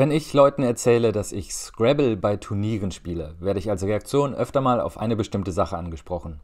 Wenn ich Leuten erzähle, dass ich Scrabble bei Turnieren spiele, werde ich als Reaktion öfter mal auf eine bestimmte Sache angesprochen.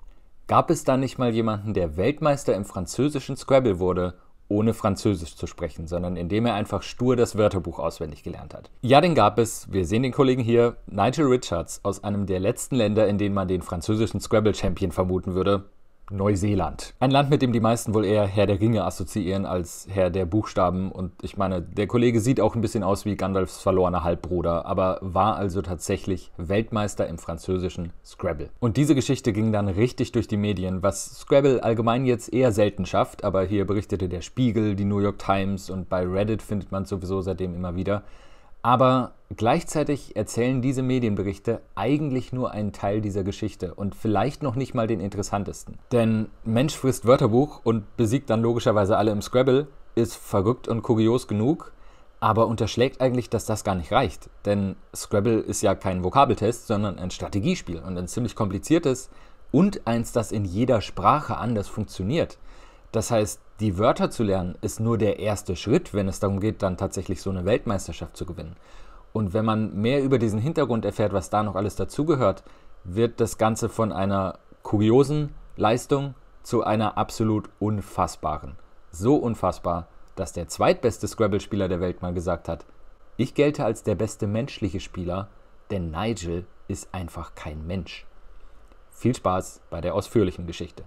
Gab es da nicht mal jemanden, der Weltmeister im französischen Scrabble wurde, ohne Französisch zu sprechen, sondern indem er einfach stur das Wörterbuch auswendig gelernt hat? Ja, den gab es. Wir sehen den Kollegen hier, Nigel Richards, aus einem der letzten Länder, in denen man den französischen Scrabble-Champion vermuten würde, Neuseeland. Ein Land, mit dem die meisten wohl eher Herr der Ringe assoziieren als Herr der Buchstaben. Und ich meine, der Kollege sieht auch ein bisschen aus wie Gandalfs verlorener Halbbruder, aber war also tatsächlich Weltmeister im französischen Scrabble. Und diese Geschichte ging dann richtig durch die Medien, was Scrabble allgemein jetzt eher selten schafft, aber hier berichtete der Spiegel, die New York Times und bei Reddit findet man sowieso seitdem immer wieder. Aber gleichzeitig erzählen diese Medienberichte eigentlich nur einen Teil dieser Geschichte und vielleicht noch nicht mal den interessantesten. Denn Mensch frisst Wörterbuch und besiegt dann logischerweise alle im Scrabble ist verrückt und kurios genug, aber unterschlägt eigentlich, dass das gar nicht reicht. Denn Scrabble ist ja kein Vokabeltest, sondern ein Strategiespiel und ein ziemlich kompliziertes und eins, das in jeder Sprache anders funktioniert. Das heißt, die Wörter zu lernen ist nur der erste Schritt, wenn es darum geht, dann tatsächlich so eine Weltmeisterschaft zu gewinnen. Und wenn man mehr über diesen Hintergrund erfährt, was da noch alles dazugehört, wird das Ganze von einer kuriosen Leistung zu einer absolut unfassbaren. So unfassbar, dass der zweitbeste Scrabble-Spieler der Welt mal gesagt hat, ich gelte als der beste menschliche Spieler, denn Nigel ist einfach kein Mensch. Viel Spaß bei der ausführlichen Geschichte.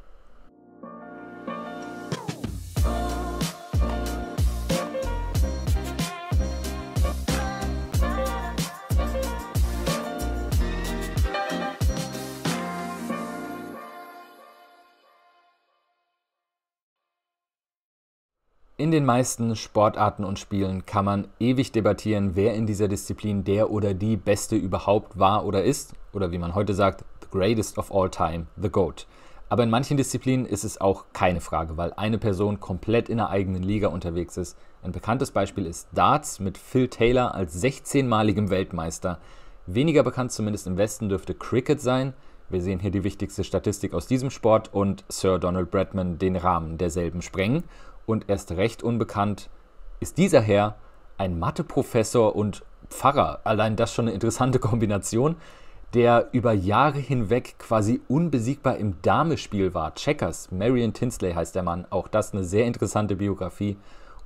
In den meisten Sportarten und Spielen kann man ewig debattieren, wer in dieser Disziplin der oder die Beste überhaupt war oder ist, oder wie man heute sagt, the greatest of all time, the GOAT. Aber in manchen Disziplinen ist es auch keine Frage, weil eine Person komplett in der eigenen Liga unterwegs ist. Ein bekanntes Beispiel ist Darts mit Phil Taylor als 16-maligem Weltmeister. Weniger bekannt zumindest im Westen dürfte Cricket sein. Wir sehen hier die wichtigste Statistik aus diesem Sport und Sir Donald Bradman den Rahmen derselben sprengen und erst recht unbekannt ist dieser Herr ein Matheprofessor und Pfarrer. Allein das schon eine interessante Kombination, der über Jahre hinweg quasi unbesiegbar im Damespiel war. Checkers, Marion Tinsley heißt der Mann. Auch das eine sehr interessante Biografie.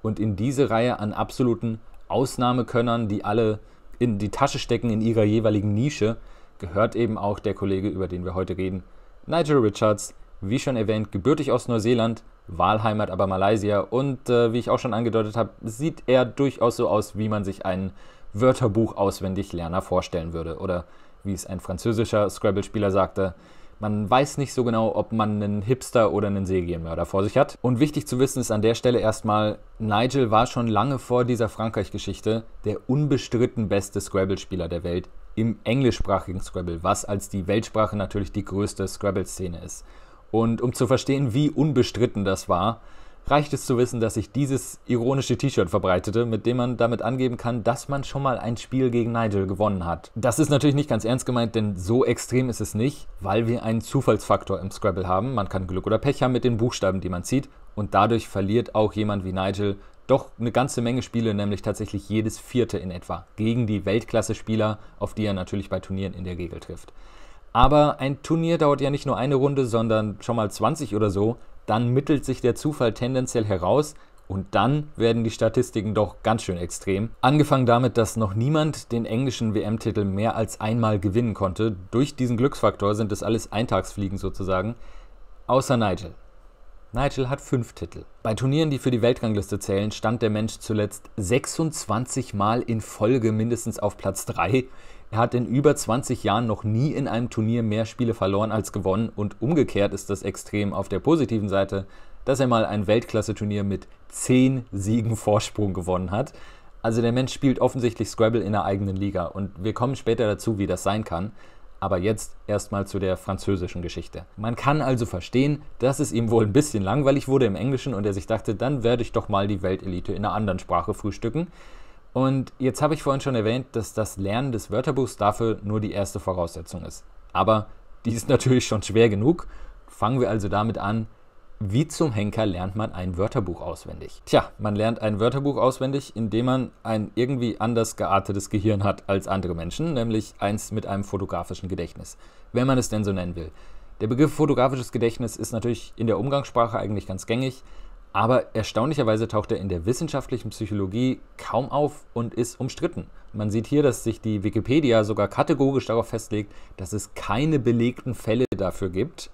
Und in diese Reihe an absoluten Ausnahmekönnern, die alle in die Tasche stecken in ihrer jeweiligen Nische, gehört eben auch der Kollege, über den wir heute reden, Nigel Richards, wie schon erwähnt, gebürtig aus Neuseeland, Wahlheimat, aber Malaysia. Und äh, wie ich auch schon angedeutet habe, sieht er durchaus so aus, wie man sich einen Wörterbuch auswendig Lerner vorstellen würde. Oder wie es ein französischer Scrabble-Spieler sagte, man weiß nicht so genau, ob man einen Hipster oder einen Serienmörder vor sich hat. Und wichtig zu wissen ist an der Stelle erstmal, Nigel war schon lange vor dieser Frankreich-Geschichte der unbestritten beste Scrabble-Spieler der Welt im englischsprachigen Scrabble, was als die Weltsprache natürlich die größte Scrabble-Szene ist. Und um zu verstehen, wie unbestritten das war, reicht es zu wissen, dass ich dieses ironische T-Shirt verbreitete, mit dem man damit angeben kann, dass man schon mal ein Spiel gegen Nigel gewonnen hat. Das ist natürlich nicht ganz ernst gemeint, denn so extrem ist es nicht, weil wir einen Zufallsfaktor im Scrabble haben. Man kann Glück oder Pech haben mit den Buchstaben, die man zieht. Und dadurch verliert auch jemand wie Nigel doch eine ganze Menge Spiele, nämlich tatsächlich jedes vierte in etwa, gegen die Weltklasse-Spieler, auf die er natürlich bei Turnieren in der Regel trifft. Aber ein Turnier dauert ja nicht nur eine Runde, sondern schon mal 20 oder so. Dann mittelt sich der Zufall tendenziell heraus, und dann werden die Statistiken doch ganz schön extrem. Angefangen damit, dass noch niemand den englischen WM-Titel mehr als einmal gewinnen konnte. Durch diesen Glücksfaktor sind das alles Eintagsfliegen sozusagen. Außer Nigel. Nigel hat fünf Titel. Bei Turnieren, die für die Weltrangliste zählen, stand der Mensch zuletzt 26 Mal in Folge mindestens auf Platz 3. Er hat in über 20 Jahren noch nie in einem Turnier mehr Spiele verloren als gewonnen und umgekehrt ist das extrem auf der positiven Seite, dass er mal ein Weltklasse-Turnier mit 10 Siegen Vorsprung gewonnen hat. Also der Mensch spielt offensichtlich Scrabble in der eigenen Liga und wir kommen später dazu, wie das sein kann. Aber jetzt erstmal zu der französischen Geschichte. Man kann also verstehen, dass es ihm wohl ein bisschen langweilig wurde im Englischen und er sich dachte, dann werde ich doch mal die Weltelite in einer anderen Sprache frühstücken. Und jetzt habe ich vorhin schon erwähnt, dass das Lernen des Wörterbuchs dafür nur die erste Voraussetzung ist. Aber die ist natürlich schon schwer genug. Fangen wir also damit an, wie zum Henker lernt man ein Wörterbuch auswendig? Tja, man lernt ein Wörterbuch auswendig, indem man ein irgendwie anders geartetes Gehirn hat als andere Menschen, nämlich eins mit einem fotografischen Gedächtnis, wenn man es denn so nennen will. Der Begriff fotografisches Gedächtnis ist natürlich in der Umgangssprache eigentlich ganz gängig, aber erstaunlicherweise taucht er in der wissenschaftlichen Psychologie kaum auf und ist umstritten. Man sieht hier, dass sich die Wikipedia sogar kategorisch darauf festlegt, dass es keine belegten Fälle dafür gibt,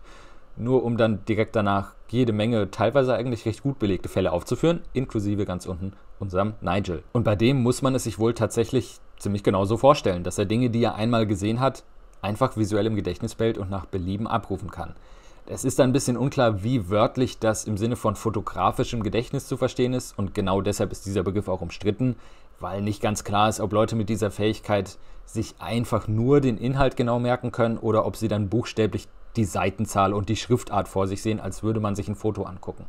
nur um dann direkt danach jede Menge teilweise eigentlich recht gut belegte Fälle aufzuführen, inklusive ganz unten unserem Nigel. Und bei dem muss man es sich wohl tatsächlich ziemlich genau so vorstellen, dass er Dinge, die er einmal gesehen hat, einfach visuell im Gedächtnis behält und nach Belieben abrufen kann. Es ist ein bisschen unklar, wie wörtlich das im Sinne von fotografischem Gedächtnis zu verstehen ist und genau deshalb ist dieser Begriff auch umstritten, weil nicht ganz klar ist, ob Leute mit dieser Fähigkeit sich einfach nur den Inhalt genau merken können oder ob sie dann buchstäblich die Seitenzahl und die Schriftart vor sich sehen, als würde man sich ein Foto angucken.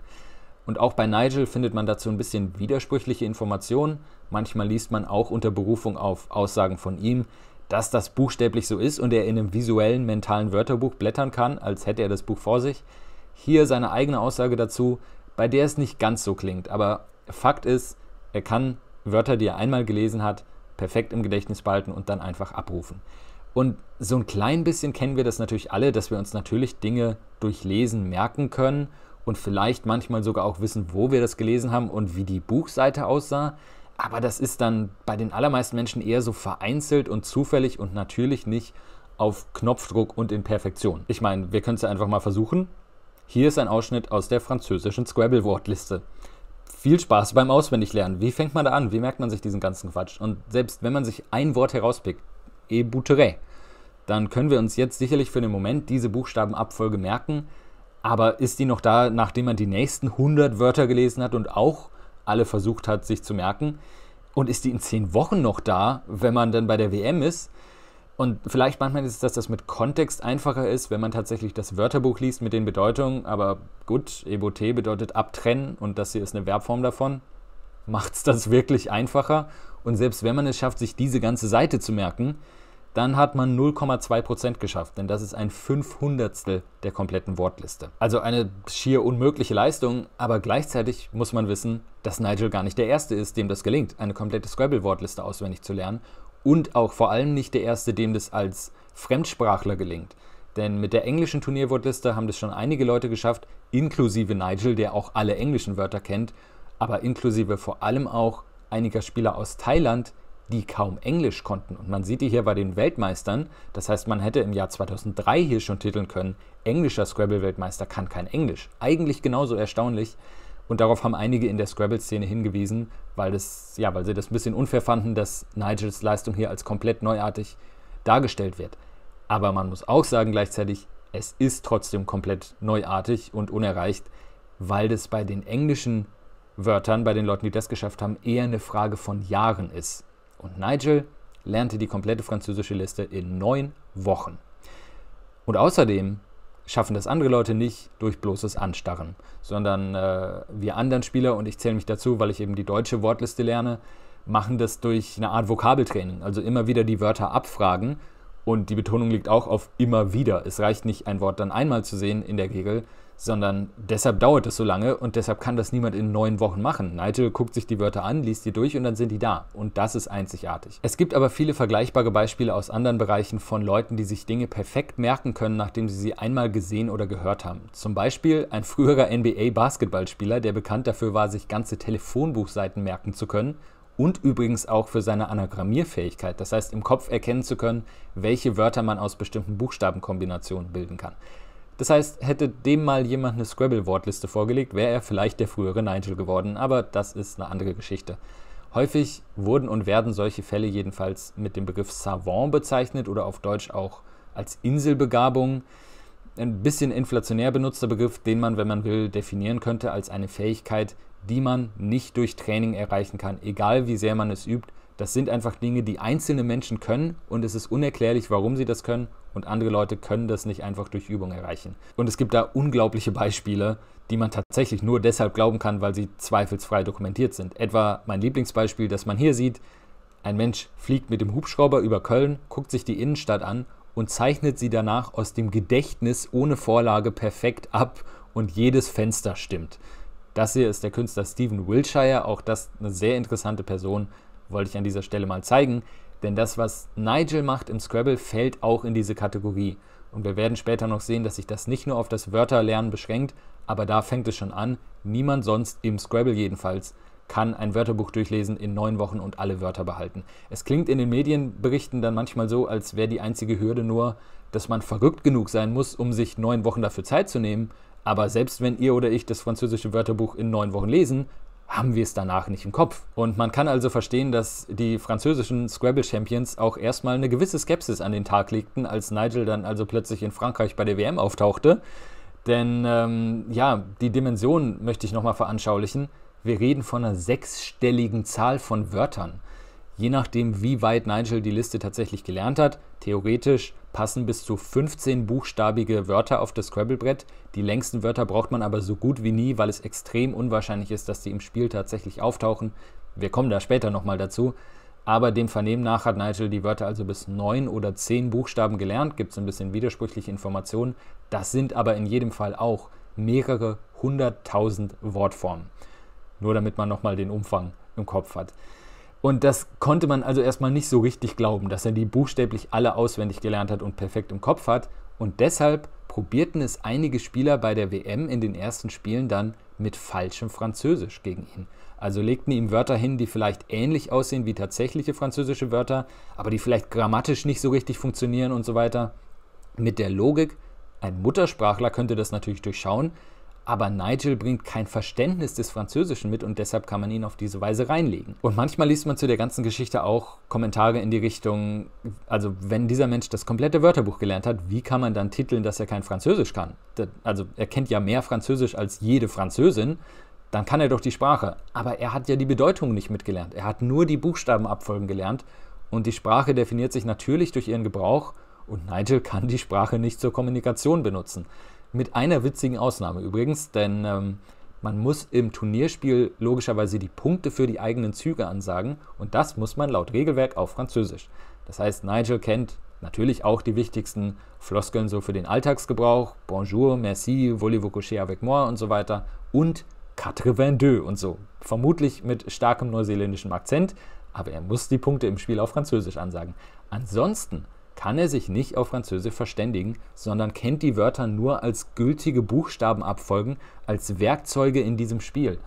Und auch bei Nigel findet man dazu ein bisschen widersprüchliche Informationen. Manchmal liest man auch unter Berufung auf Aussagen von ihm, dass das buchstäblich so ist und er in einem visuellen, mentalen Wörterbuch blättern kann, als hätte er das Buch vor sich. Hier seine eigene Aussage dazu, bei der es nicht ganz so klingt, aber Fakt ist, er kann Wörter, die er einmal gelesen hat, perfekt im Gedächtnis behalten und dann einfach abrufen. Und so ein klein bisschen kennen wir das natürlich alle, dass wir uns natürlich Dinge durch Lesen merken können und vielleicht manchmal sogar auch wissen, wo wir das gelesen haben und wie die Buchseite aussah. Aber das ist dann bei den allermeisten Menschen eher so vereinzelt und zufällig und natürlich nicht auf Knopfdruck und in Perfektion. Ich meine, wir können es ja einfach mal versuchen. Hier ist ein Ausschnitt aus der französischen Scrabble-Wortliste. Viel Spaß beim Auswendiglernen. Wie fängt man da an? Wie merkt man sich diesen ganzen Quatsch? Und selbst wenn man sich ein Wort herauspickt, ebouterait, eh dann können wir uns jetzt sicherlich für den Moment diese Buchstabenabfolge merken. Aber ist die noch da, nachdem man die nächsten 100 Wörter gelesen hat und auch alle versucht hat, sich zu merken. Und ist die in zehn Wochen noch da, wenn man dann bei der WM ist? Und vielleicht manchmal ist es, dass das mit Kontext einfacher ist, wenn man tatsächlich das Wörterbuch liest mit den Bedeutungen. Aber gut, Ebote bedeutet abtrennen und das hier ist eine Verbform davon. Macht es das wirklich einfacher? Und selbst wenn man es schafft, sich diese ganze Seite zu merken, dann hat man 0,2% geschafft, denn das ist ein Fünfhundertstel der kompletten Wortliste. Also eine schier unmögliche Leistung, aber gleichzeitig muss man wissen, dass Nigel gar nicht der Erste ist, dem das gelingt, eine komplette Scrabble-Wortliste auswendig zu lernen und auch vor allem nicht der Erste, dem das als Fremdsprachler gelingt. Denn mit der englischen Turnierwortliste haben das schon einige Leute geschafft, inklusive Nigel, der auch alle englischen Wörter kennt, aber inklusive vor allem auch einiger Spieler aus Thailand, die kaum Englisch konnten. Und man sieht die hier bei den Weltmeistern. Das heißt, man hätte im Jahr 2003 hier schon titeln können, englischer Scrabble-Weltmeister kann kein Englisch. Eigentlich genauso erstaunlich. Und darauf haben einige in der Scrabble-Szene hingewiesen, weil, das, ja, weil sie das ein bisschen unfair fanden, dass Nigels Leistung hier als komplett neuartig dargestellt wird. Aber man muss auch sagen gleichzeitig, es ist trotzdem komplett neuartig und unerreicht, weil das bei den englischen Wörtern, bei den Leuten, die das geschafft haben, eher eine Frage von Jahren ist. Und Nigel lernte die komplette französische Liste in neun Wochen. Und außerdem schaffen das andere Leute nicht durch bloßes Anstarren, sondern äh, wir anderen Spieler, und ich zähle mich dazu, weil ich eben die deutsche Wortliste lerne, machen das durch eine Art Vokabeltraining. Also immer wieder die Wörter abfragen und die Betonung liegt auch auf immer wieder. Es reicht nicht, ein Wort dann einmal zu sehen in der Regel, sondern deshalb dauert es so lange und deshalb kann das niemand in neun Wochen machen. Nigel guckt sich die Wörter an, liest die durch und dann sind die da. Und das ist einzigartig. Es gibt aber viele vergleichbare Beispiele aus anderen Bereichen von Leuten, die sich Dinge perfekt merken können, nachdem sie sie einmal gesehen oder gehört haben. Zum Beispiel ein früherer NBA-Basketballspieler, der bekannt dafür war, sich ganze Telefonbuchseiten merken zu können und übrigens auch für seine Anagrammierfähigkeit, das heißt im Kopf erkennen zu können, welche Wörter man aus bestimmten Buchstabenkombinationen bilden kann. Das heißt, hätte dem mal jemand eine Scrabble-Wortliste vorgelegt, wäre er vielleicht der frühere Nigel geworden, aber das ist eine andere Geschichte. Häufig wurden und werden solche Fälle jedenfalls mit dem Begriff Savant bezeichnet oder auf Deutsch auch als Inselbegabung. Ein bisschen inflationär benutzter Begriff, den man, wenn man will, definieren könnte als eine Fähigkeit, die man nicht durch Training erreichen kann, egal wie sehr man es übt. Das sind einfach Dinge, die einzelne Menschen können und es ist unerklärlich, warum sie das können und andere Leute können das nicht einfach durch Übung erreichen. Und es gibt da unglaubliche Beispiele, die man tatsächlich nur deshalb glauben kann, weil sie zweifelsfrei dokumentiert sind. Etwa mein Lieblingsbeispiel, das man hier sieht, ein Mensch fliegt mit dem Hubschrauber über Köln, guckt sich die Innenstadt an und zeichnet sie danach aus dem Gedächtnis ohne Vorlage perfekt ab und jedes Fenster stimmt. Das hier ist der Künstler Stephen Wilshire, auch das eine sehr interessante Person, wollte ich an dieser Stelle mal zeigen. Denn das, was Nigel macht im Scrabble, fällt auch in diese Kategorie. Und wir werden später noch sehen, dass sich das nicht nur auf das Wörterlernen beschränkt, aber da fängt es schon an. Niemand sonst im Scrabble jedenfalls kann ein Wörterbuch durchlesen in neun Wochen und alle Wörter behalten. Es klingt in den Medienberichten dann manchmal so, als wäre die einzige Hürde nur, dass man verrückt genug sein muss, um sich neun Wochen dafür Zeit zu nehmen. Aber selbst wenn ihr oder ich das französische Wörterbuch in neun Wochen lesen, haben wir es danach nicht im Kopf. Und man kann also verstehen, dass die französischen Scrabble-Champions auch erstmal eine gewisse Skepsis an den Tag legten, als Nigel dann also plötzlich in Frankreich bei der WM auftauchte. Denn ähm, ja, die Dimension möchte ich nochmal veranschaulichen. Wir reden von einer sechsstelligen Zahl von Wörtern. Je nachdem, wie weit Nigel die Liste tatsächlich gelernt hat, theoretisch passen bis zu 15 buchstabige Wörter auf das Scrabble-Brett. Die längsten Wörter braucht man aber so gut wie nie, weil es extrem unwahrscheinlich ist, dass die im Spiel tatsächlich auftauchen. Wir kommen da später nochmal dazu. Aber dem Vernehmen nach hat Nigel die Wörter also bis 9 oder 10 Buchstaben gelernt. Gibt es ein bisschen widersprüchliche Informationen. Das sind aber in jedem Fall auch mehrere hunderttausend Wortformen. Nur damit man nochmal den Umfang im Kopf hat. Und das konnte man also erstmal nicht so richtig glauben, dass er die buchstäblich alle auswendig gelernt hat und perfekt im Kopf hat. Und deshalb probierten es einige Spieler bei der WM in den ersten Spielen dann mit falschem Französisch gegen ihn. Also legten ihm Wörter hin, die vielleicht ähnlich aussehen wie tatsächliche französische Wörter, aber die vielleicht grammatisch nicht so richtig funktionieren und so weiter. Mit der Logik, ein Muttersprachler könnte das natürlich durchschauen, aber Nigel bringt kein Verständnis des Französischen mit und deshalb kann man ihn auf diese Weise reinlegen. Und manchmal liest man zu der ganzen Geschichte auch Kommentare in die Richtung, also wenn dieser Mensch das komplette Wörterbuch gelernt hat, wie kann man dann titeln, dass er kein Französisch kann? Also er kennt ja mehr Französisch als jede Französin dann kann er doch die Sprache. Aber er hat ja die Bedeutung nicht mitgelernt. Er hat nur die Buchstabenabfolgen gelernt und die Sprache definiert sich natürlich durch ihren Gebrauch und Nigel kann die Sprache nicht zur Kommunikation benutzen. Mit einer witzigen Ausnahme übrigens, denn ähm, man muss im Turnierspiel logischerweise die Punkte für die eigenen Züge ansagen und das muss man laut Regelwerk auf Französisch. Das heißt, Nigel kennt natürlich auch die wichtigsten Floskeln so für den Alltagsgebrauch, Bonjour, merci, voulez-vous coucher avec moi und so weiter und 82 und so. Vermutlich mit starkem neuseeländischen Akzent, aber er muss die Punkte im Spiel auf Französisch ansagen. Ansonsten kann er sich nicht auf Französisch verständigen, sondern kennt die Wörter nur als gültige Buchstabenabfolgen, als Werkzeuge in diesem Spiel.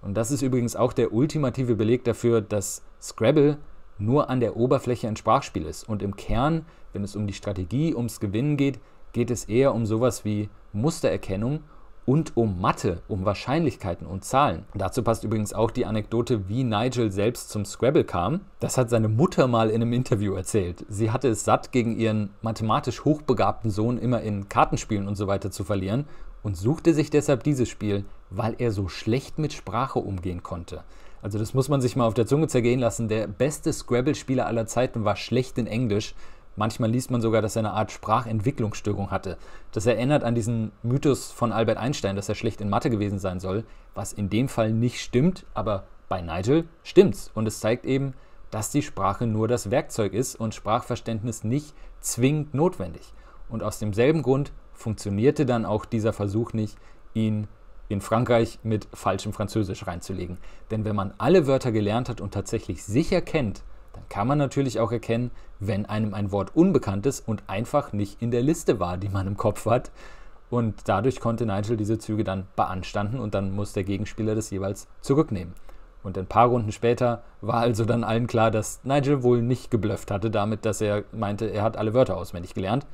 Und das ist übrigens auch der ultimative Beleg dafür, dass Scrabble nur an der Oberfläche ein Sprachspiel ist. Und im Kern, wenn es um die Strategie, ums Gewinnen geht, geht es eher um sowas wie Mustererkennung und um Mathe, um Wahrscheinlichkeiten und Zahlen. Dazu passt übrigens auch die Anekdote, wie Nigel selbst zum Scrabble kam. Das hat seine Mutter mal in einem Interview erzählt. Sie hatte es satt, gegen ihren mathematisch hochbegabten Sohn immer in Kartenspielen und so weiter zu verlieren und suchte sich deshalb dieses Spiel, weil er so schlecht mit Sprache umgehen konnte. Also das muss man sich mal auf der Zunge zergehen lassen. Der beste Scrabble-Spieler aller Zeiten war schlecht in Englisch. Manchmal liest man sogar, dass er eine Art Sprachentwicklungsstörung hatte. Das erinnert an diesen Mythos von Albert Einstein, dass er schlecht in Mathe gewesen sein soll, was in dem Fall nicht stimmt, aber bei Nigel stimmt's. Und es zeigt eben, dass die Sprache nur das Werkzeug ist und Sprachverständnis nicht zwingend notwendig. Und aus demselben Grund funktionierte dann auch dieser Versuch nicht, ihn in Frankreich mit falschem Französisch reinzulegen. Denn wenn man alle Wörter gelernt hat und tatsächlich sicher kennt, dann kann man natürlich auch erkennen, wenn einem ein Wort unbekannt ist und einfach nicht in der Liste war, die man im Kopf hat. Und dadurch konnte Nigel diese Züge dann beanstanden und dann muss der Gegenspieler das jeweils zurücknehmen. Und ein paar Runden später war also dann allen klar, dass Nigel wohl nicht geblufft hatte damit, dass er meinte, er hat alle Wörter auswendig gelernt,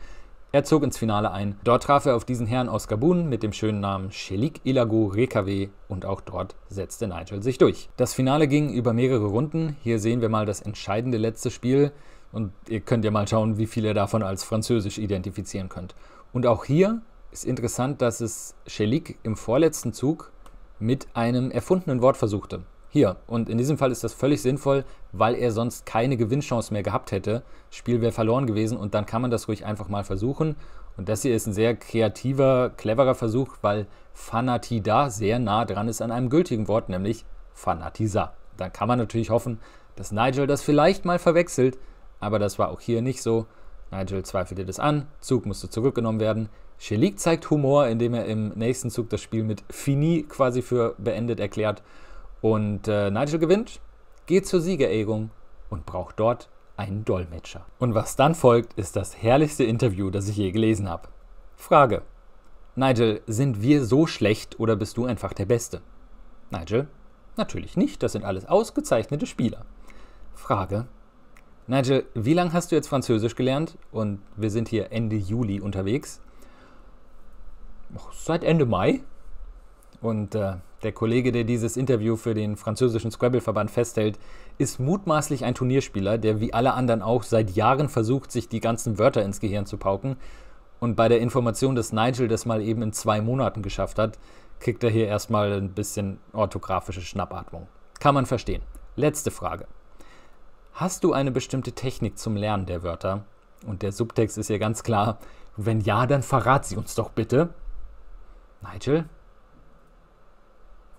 er zog ins Finale ein. Dort traf er auf diesen Herrn aus Gabun mit dem schönen Namen Shelik Ilago Rekawe und auch dort setzte Nigel sich durch. Das Finale ging über mehrere Runden. Hier sehen wir mal das entscheidende letzte Spiel und ihr könnt ja mal schauen, wie viel ihr davon als französisch identifizieren könnt. Und auch hier ist interessant, dass es Shelik im vorletzten Zug mit einem erfundenen Wort versuchte hier. Und in diesem Fall ist das völlig sinnvoll, weil er sonst keine Gewinnchance mehr gehabt hätte. Spiel wäre verloren gewesen und dann kann man das ruhig einfach mal versuchen. Und das hier ist ein sehr kreativer, cleverer Versuch, weil Fanati da sehr nah dran ist an einem gültigen Wort, nämlich Fanatisa. Dann kann man natürlich hoffen, dass Nigel das vielleicht mal verwechselt, aber das war auch hier nicht so. Nigel zweifelte das an, Zug musste zurückgenommen werden. Shelik zeigt Humor, indem er im nächsten Zug das Spiel mit Fini quasi für beendet erklärt und äh, Nigel gewinnt, geht zur Siegerehrung und braucht dort einen Dolmetscher. Und was dann folgt, ist das herrlichste Interview, das ich je gelesen habe. Frage. Nigel, sind wir so schlecht oder bist du einfach der Beste? Nigel, natürlich nicht, das sind alles ausgezeichnete Spieler. Frage. Nigel, wie lange hast du jetzt Französisch gelernt? Und wir sind hier Ende Juli unterwegs. seit Ende Mai. Und äh, der Kollege, der dieses Interview für den französischen Scrabble-Verband festhält, ist mutmaßlich ein Turnierspieler, der wie alle anderen auch seit Jahren versucht, sich die ganzen Wörter ins Gehirn zu pauken. Und bei der Information, dass Nigel das mal eben in zwei Monaten geschafft hat, kriegt er hier erstmal ein bisschen orthografische Schnappatmung. Kann man verstehen. Letzte Frage. Hast du eine bestimmte Technik zum Lernen der Wörter? Und der Subtext ist hier ganz klar. Wenn ja, dann verrat sie uns doch bitte. Nigel,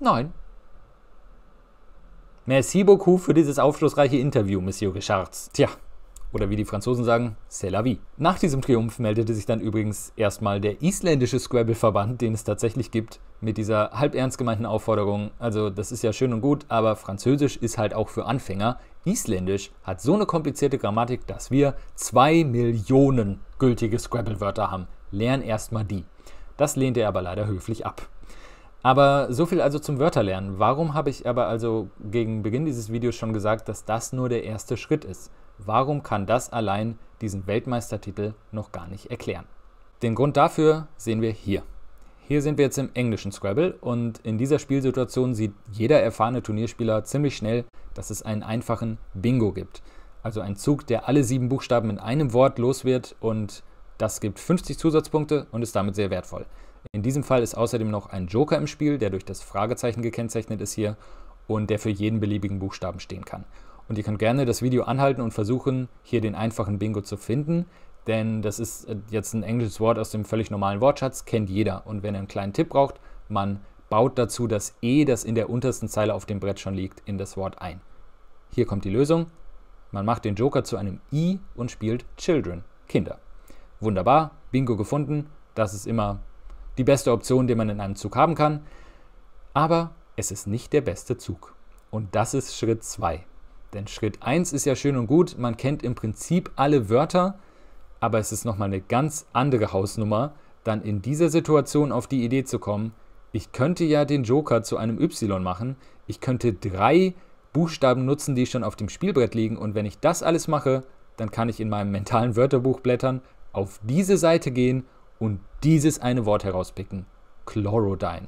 Nein. Merci beaucoup für dieses aufschlussreiche Interview, Monsieur Richards. Tja, oder wie die Franzosen sagen, c'est la vie. Nach diesem Triumph meldete sich dann übrigens erstmal der isländische Scrabble-Verband, den es tatsächlich gibt, mit dieser halb ernst gemeinten Aufforderung, also das ist ja schön und gut, aber Französisch ist halt auch für Anfänger. Isländisch hat so eine komplizierte Grammatik, dass wir zwei Millionen gültige Scrabble-Wörter haben. Lern erstmal die. Das lehnte er aber leider höflich ab. Aber so viel also zum Wörterlernen. Warum habe ich aber also gegen Beginn dieses Videos schon gesagt, dass das nur der erste Schritt ist? Warum kann das allein diesen Weltmeistertitel noch gar nicht erklären? Den Grund dafür sehen wir hier. Hier sind wir jetzt im englischen Scrabble und in dieser Spielsituation sieht jeder erfahrene Turnierspieler ziemlich schnell, dass es einen einfachen Bingo gibt. Also ein Zug, der alle sieben Buchstaben in einem Wort los wird und das gibt 50 Zusatzpunkte und ist damit sehr wertvoll. In diesem Fall ist außerdem noch ein Joker im Spiel, der durch das Fragezeichen gekennzeichnet ist hier und der für jeden beliebigen Buchstaben stehen kann. Und ihr könnt gerne das Video anhalten und versuchen, hier den einfachen Bingo zu finden, denn das ist äh, jetzt ein englisches Wort aus dem völlig normalen Wortschatz, kennt jeder. Und wenn ihr einen kleinen Tipp braucht, man baut dazu das E, das in der untersten Zeile auf dem Brett schon liegt, in das Wort ein. Hier kommt die Lösung. Man macht den Joker zu einem I und spielt Children, Kinder. Wunderbar, Bingo gefunden. Das ist immer die beste Option, die man in einem Zug haben kann. Aber es ist nicht der beste Zug. Und das ist Schritt 2. Denn Schritt 1 ist ja schön und gut, man kennt im Prinzip alle Wörter, aber es ist nochmal eine ganz andere Hausnummer, dann in dieser Situation auf die Idee zu kommen, ich könnte ja den Joker zu einem Y machen, ich könnte drei Buchstaben nutzen, die schon auf dem Spielbrett liegen und wenn ich das alles mache, dann kann ich in meinem mentalen Wörterbuch blättern, auf diese Seite gehen und dieses eine Wort herauspicken. Chlorodyne.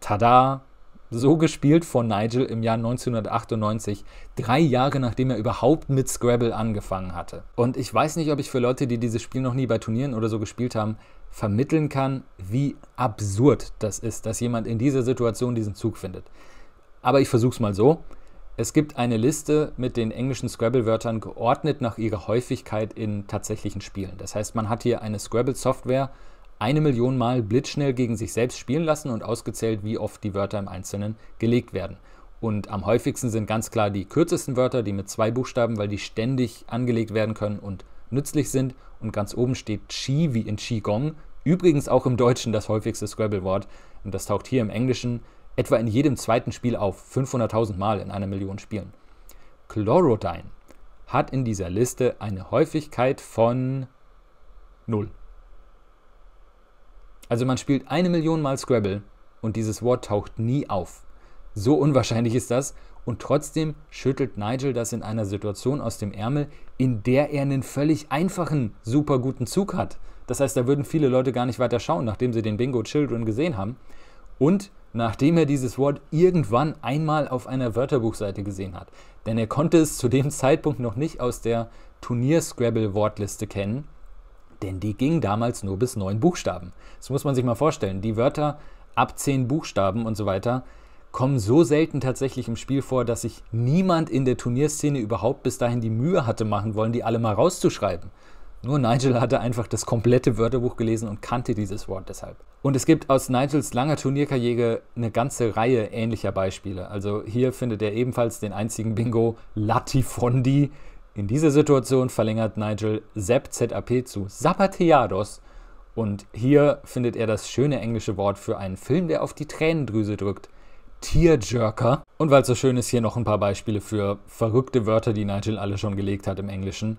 Tada! So gespielt von Nigel im Jahr 1998, drei Jahre nachdem er überhaupt mit Scrabble angefangen hatte. Und ich weiß nicht, ob ich für Leute, die dieses Spiel noch nie bei Turnieren oder so gespielt haben, vermitteln kann, wie absurd das ist, dass jemand in dieser Situation diesen Zug findet. Aber ich versuch's mal so. Es gibt eine Liste mit den englischen Scrabble-Wörtern geordnet nach ihrer Häufigkeit in tatsächlichen Spielen. Das heißt, man hat hier eine Scrabble-Software eine Million Mal blitzschnell gegen sich selbst spielen lassen und ausgezählt, wie oft die Wörter im Einzelnen gelegt werden. Und am häufigsten sind ganz klar die kürzesten Wörter, die mit zwei Buchstaben, weil die ständig angelegt werden können und nützlich sind. Und ganz oben steht Qi wie in Qigong. Übrigens auch im Deutschen das häufigste Scrabble-Wort. Und das taucht hier im Englischen etwa in jedem zweiten Spiel auf, 500.000 Mal in einer Million Spielen. Chlorodyne hat in dieser Liste eine Häufigkeit von 0. Also man spielt eine Million Mal Scrabble und dieses Wort taucht nie auf. So unwahrscheinlich ist das und trotzdem schüttelt Nigel das in einer Situation aus dem Ärmel, in der er einen völlig einfachen, super guten Zug hat. Das heißt, da würden viele Leute gar nicht weiter schauen, nachdem sie den Bingo Children gesehen haben. Und nachdem er dieses Wort irgendwann einmal auf einer Wörterbuchseite gesehen hat. Denn er konnte es zu dem Zeitpunkt noch nicht aus der turnierscrabble wortliste kennen, denn die ging damals nur bis neun Buchstaben. Das muss man sich mal vorstellen. Die Wörter ab zehn Buchstaben und so weiter kommen so selten tatsächlich im Spiel vor, dass sich niemand in der Turnierszene überhaupt bis dahin die Mühe hatte machen wollen, die alle mal rauszuschreiben. Nur Nigel hatte einfach das komplette Wörterbuch gelesen und kannte dieses Wort deshalb. Und es gibt aus Nigels langer Turnierkarriere eine ganze Reihe ähnlicher Beispiele. Also hier findet er ebenfalls den einzigen Bingo Latifondi. In dieser Situation verlängert Nigel Sepp ZAP zu Zapateados. Und hier findet er das schöne englische Wort für einen Film, der auf die Tränendrüse drückt. Tearjerker. Und weil es so schön ist, hier noch ein paar Beispiele für verrückte Wörter, die Nigel alle schon gelegt hat im Englischen.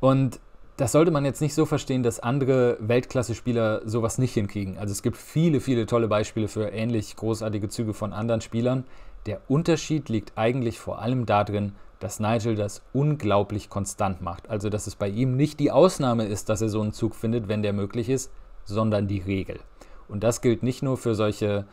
Und das sollte man jetzt nicht so verstehen, dass andere Weltklasse-Spieler sowas nicht hinkriegen. Also es gibt viele, viele tolle Beispiele für ähnlich großartige Züge von anderen Spielern. Der Unterschied liegt eigentlich vor allem darin, dass Nigel das unglaublich konstant macht. Also dass es bei ihm nicht die Ausnahme ist, dass er so einen Zug findet, wenn der möglich ist, sondern die Regel. Und das gilt nicht nur für solche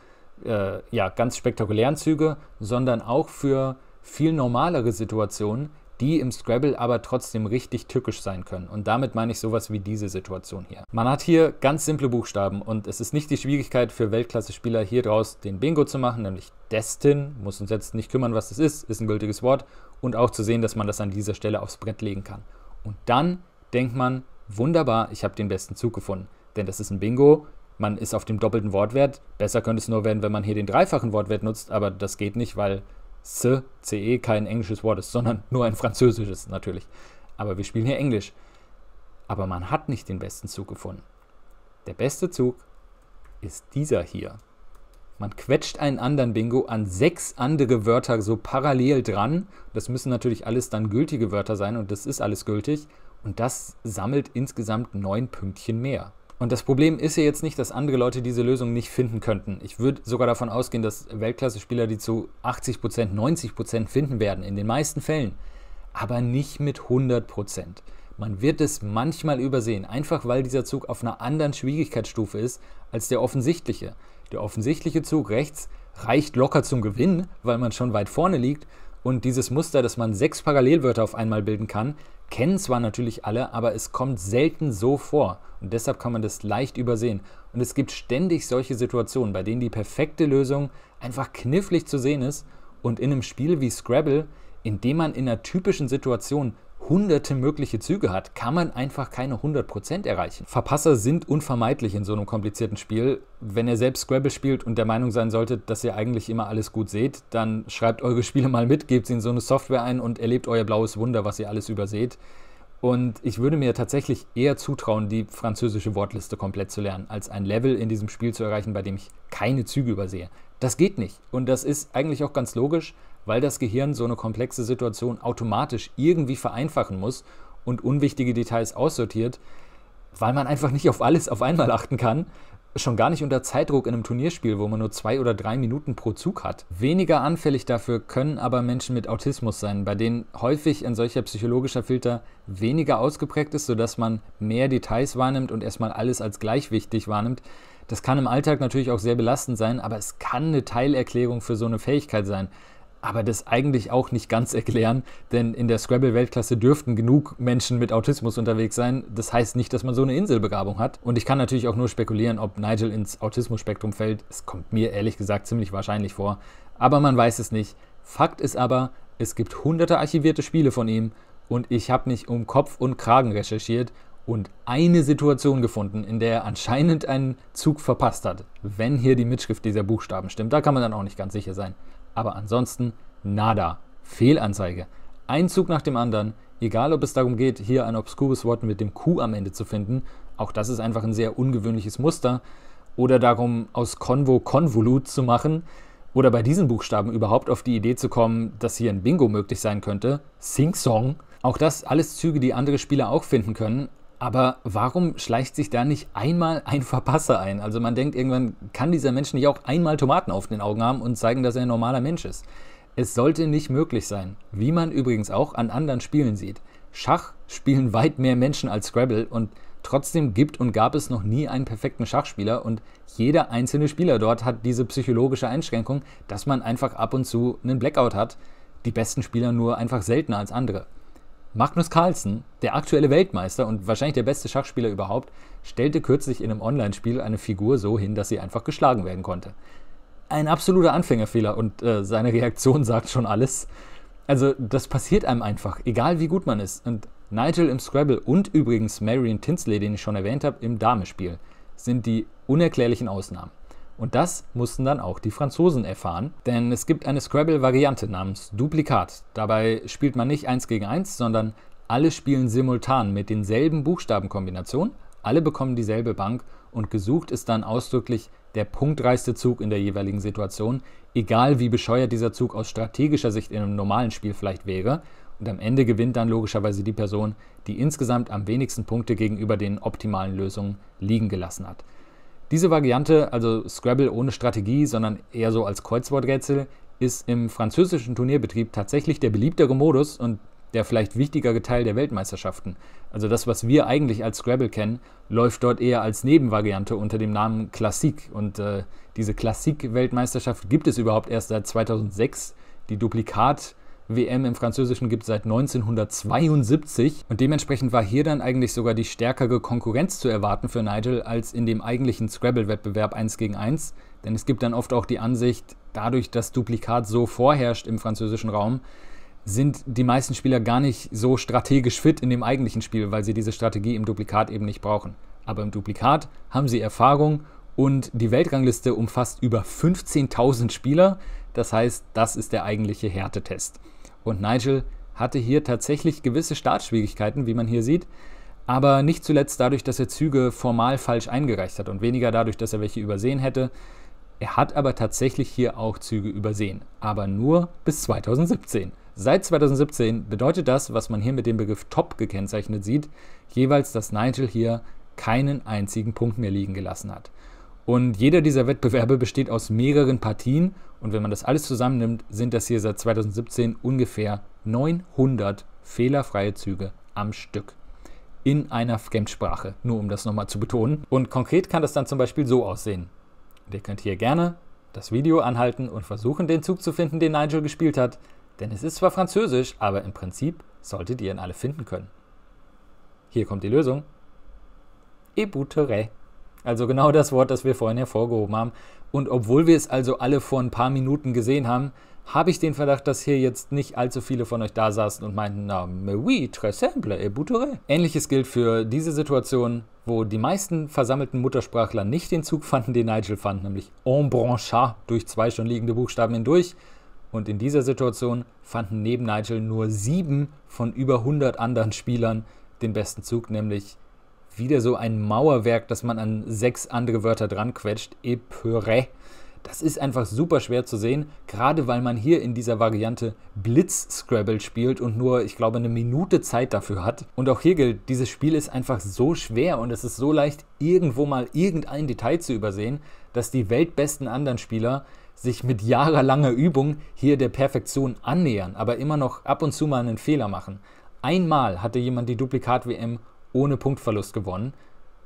äh, ja, ganz spektakulären Züge, sondern auch für viel normalere Situationen, die im Scrabble aber trotzdem richtig tückisch sein können. Und damit meine ich sowas wie diese Situation hier. Man hat hier ganz simple Buchstaben und es ist nicht die Schwierigkeit für Weltklasse-Spieler hier draus den Bingo zu machen, nämlich Destin, muss uns jetzt nicht kümmern, was das ist, ist ein gültiges Wort und auch zu sehen, dass man das an dieser Stelle aufs Brett legen kann. Und dann denkt man, wunderbar, ich habe den besten Zug gefunden, denn das ist ein Bingo, man ist auf dem doppelten Wortwert, besser könnte es nur werden, wenn man hier den dreifachen Wortwert nutzt, aber das geht nicht, weil ce, ce kein englisches Wort ist, sondern nur ein französisches natürlich. Aber wir spielen hier Englisch. Aber man hat nicht den besten Zug gefunden. Der beste Zug ist dieser hier. Man quetscht einen anderen Bingo an sechs andere Wörter so parallel dran. Das müssen natürlich alles dann gültige Wörter sein und das ist alles gültig. Und das sammelt insgesamt neun Pünktchen mehr. Und das Problem ist ja jetzt nicht, dass andere Leute diese Lösung nicht finden könnten. Ich würde sogar davon ausgehen, dass Weltklasse-Spieler die zu 80%, 90% finden werden, in den meisten Fällen. Aber nicht mit 100%. Man wird es manchmal übersehen, einfach weil dieser Zug auf einer anderen Schwierigkeitsstufe ist als der offensichtliche. Der offensichtliche Zug rechts reicht locker zum Gewinn, weil man schon weit vorne liegt. Und dieses Muster, dass man sechs Parallelwörter auf einmal bilden kann, kennen zwar natürlich alle, aber es kommt selten so vor und deshalb kann man das leicht übersehen. Und es gibt ständig solche Situationen, bei denen die perfekte Lösung einfach knifflig zu sehen ist und in einem Spiel wie Scrabble, in dem man in einer typischen Situation hunderte mögliche Züge hat, kann man einfach keine 100% erreichen. Verpasser sind unvermeidlich in so einem komplizierten Spiel. Wenn ihr selbst Scrabble spielt und der Meinung sein solltet, dass ihr eigentlich immer alles gut seht, dann schreibt eure Spiele mal mit, gebt sie in so eine Software ein und erlebt euer blaues Wunder, was ihr alles überseht. Und ich würde mir tatsächlich eher zutrauen, die französische Wortliste komplett zu lernen, als ein Level in diesem Spiel zu erreichen, bei dem ich keine Züge übersehe. Das geht nicht. Und das ist eigentlich auch ganz logisch, weil das Gehirn so eine komplexe Situation automatisch irgendwie vereinfachen muss und unwichtige Details aussortiert, weil man einfach nicht auf alles auf einmal achten kann. Schon gar nicht unter Zeitdruck in einem Turnierspiel, wo man nur zwei oder drei Minuten pro Zug hat. Weniger anfällig dafür können aber Menschen mit Autismus sein, bei denen häufig ein solcher psychologischer Filter weniger ausgeprägt ist, sodass man mehr Details wahrnimmt und erstmal alles als gleich wichtig wahrnimmt. Das kann im Alltag natürlich auch sehr belastend sein, aber es kann eine Teilerklärung für so eine Fähigkeit sein, aber das eigentlich auch nicht ganz erklären, denn in der Scrabble-Weltklasse dürften genug Menschen mit Autismus unterwegs sein. Das heißt nicht, dass man so eine Inselbegabung hat. Und ich kann natürlich auch nur spekulieren, ob Nigel ins Autismus-Spektrum fällt. Es kommt mir ehrlich gesagt ziemlich wahrscheinlich vor, aber man weiß es nicht. Fakt ist aber, es gibt hunderte archivierte Spiele von ihm und ich habe nicht um Kopf und Kragen recherchiert und eine Situation gefunden, in der er anscheinend einen Zug verpasst hat, wenn hier die Mitschrift dieser Buchstaben stimmt. Da kann man dann auch nicht ganz sicher sein. Aber ansonsten nada. Fehlanzeige. Ein Zug nach dem anderen. Egal, ob es darum geht, hier ein obskures Wort mit dem Q am Ende zu finden. Auch das ist einfach ein sehr ungewöhnliches Muster. Oder darum, aus Konvo Konvolut zu machen. Oder bei diesen Buchstaben überhaupt auf die Idee zu kommen, dass hier ein Bingo möglich sein könnte. Sing Song. Auch das alles Züge, die andere Spieler auch finden können, aber warum schleicht sich da nicht einmal ein Verpasser ein? Also man denkt irgendwann, kann dieser Mensch nicht auch einmal Tomaten auf den Augen haben und zeigen, dass er ein normaler Mensch ist? Es sollte nicht möglich sein, wie man übrigens auch an anderen Spielen sieht. Schach spielen weit mehr Menschen als Scrabble und trotzdem gibt und gab es noch nie einen perfekten Schachspieler und jeder einzelne Spieler dort hat diese psychologische Einschränkung, dass man einfach ab und zu einen Blackout hat, die besten Spieler nur einfach seltener als andere. Magnus Carlsen, der aktuelle Weltmeister und wahrscheinlich der beste Schachspieler überhaupt, stellte kürzlich in einem Online-Spiel eine Figur so hin, dass sie einfach geschlagen werden konnte. Ein absoluter Anfängerfehler und äh, seine Reaktion sagt schon alles. Also, das passiert einem einfach, egal wie gut man ist. Und Nigel im Scrabble und übrigens Marion Tinsley, den ich schon erwähnt habe, im Damespiel, sind die unerklärlichen Ausnahmen. Und das mussten dann auch die Franzosen erfahren, denn es gibt eine Scrabble-Variante namens Duplikat. Dabei spielt man nicht eins gegen eins, sondern alle spielen simultan mit denselben Buchstabenkombinationen, alle bekommen dieselbe Bank und gesucht ist dann ausdrücklich der punktreichste Zug in der jeweiligen Situation, egal wie bescheuert dieser Zug aus strategischer Sicht in einem normalen Spiel vielleicht wäre. Und am Ende gewinnt dann logischerweise die Person, die insgesamt am wenigsten Punkte gegenüber den optimalen Lösungen liegen gelassen hat. Diese Variante, also Scrabble ohne Strategie, sondern eher so als Kreuzworträtsel, ist im französischen Turnierbetrieb tatsächlich der beliebtere Modus und der vielleicht wichtigere Teil der Weltmeisterschaften. Also das, was wir eigentlich als Scrabble kennen, läuft dort eher als Nebenvariante unter dem Namen Klassik. Und äh, diese Klassik-Weltmeisterschaft gibt es überhaupt erst seit 2006. Die Duplikat- WM im Französischen gibt es seit 1972 und dementsprechend war hier dann eigentlich sogar die stärkere Konkurrenz zu erwarten für Nigel als in dem eigentlichen Scrabble-Wettbewerb 1 gegen 1, denn es gibt dann oft auch die Ansicht, dadurch, dass Duplikat so vorherrscht im französischen Raum, sind die meisten Spieler gar nicht so strategisch fit in dem eigentlichen Spiel, weil sie diese Strategie im Duplikat eben nicht brauchen. Aber im Duplikat haben sie Erfahrung und die Weltrangliste umfasst über 15.000 Spieler. Das heißt, das ist der eigentliche Härtetest. Und Nigel hatte hier tatsächlich gewisse Startschwierigkeiten, wie man hier sieht, aber nicht zuletzt dadurch, dass er Züge formal falsch eingereicht hat und weniger dadurch, dass er welche übersehen hätte. Er hat aber tatsächlich hier auch Züge übersehen, aber nur bis 2017. Seit 2017 bedeutet das, was man hier mit dem Begriff Top gekennzeichnet sieht, jeweils, dass Nigel hier keinen einzigen Punkt mehr liegen gelassen hat. Und jeder dieser Wettbewerbe besteht aus mehreren Partien. Und wenn man das alles zusammennimmt, sind das hier seit 2017 ungefähr 900 fehlerfreie Züge am Stück in einer Fremdsprache, nur um das nochmal zu betonen. Und konkret kann das dann zum Beispiel so aussehen. ihr könnt hier gerne das Video anhalten und versuchen, den Zug zu finden, den Nigel gespielt hat. Denn es ist zwar französisch, aber im Prinzip solltet ihr ihn alle finden können. Hier kommt die Lösung. Et also genau das Wort, das wir vorhin hervorgehoben haben. Und obwohl wir es also alle vor ein paar Minuten gesehen haben, habe ich den Verdacht, dass hier jetzt nicht allzu viele von euch da saßen und meinten, na, mais oui, très simple, et boutere. Ähnliches gilt für diese Situation, wo die meisten versammelten Muttersprachler nicht den Zug fanden, den Nigel fand, nämlich en brancha, durch zwei schon liegende Buchstaben hindurch. Und in dieser Situation fanden neben Nigel nur sieben von über 100 anderen Spielern den besten Zug, nämlich wieder so ein Mauerwerk, das man an sechs andere Wörter dran quetscht. Epure. Das ist einfach super schwer zu sehen, gerade weil man hier in dieser Variante Blitz-Scrabble spielt und nur, ich glaube, eine Minute Zeit dafür hat. Und auch hier gilt, dieses Spiel ist einfach so schwer und es ist so leicht, irgendwo mal irgendein Detail zu übersehen, dass die weltbesten anderen Spieler sich mit jahrelanger Übung hier der Perfektion annähern, aber immer noch ab und zu mal einen Fehler machen. Einmal hatte jemand die Duplikat-WM ohne Punktverlust gewonnen.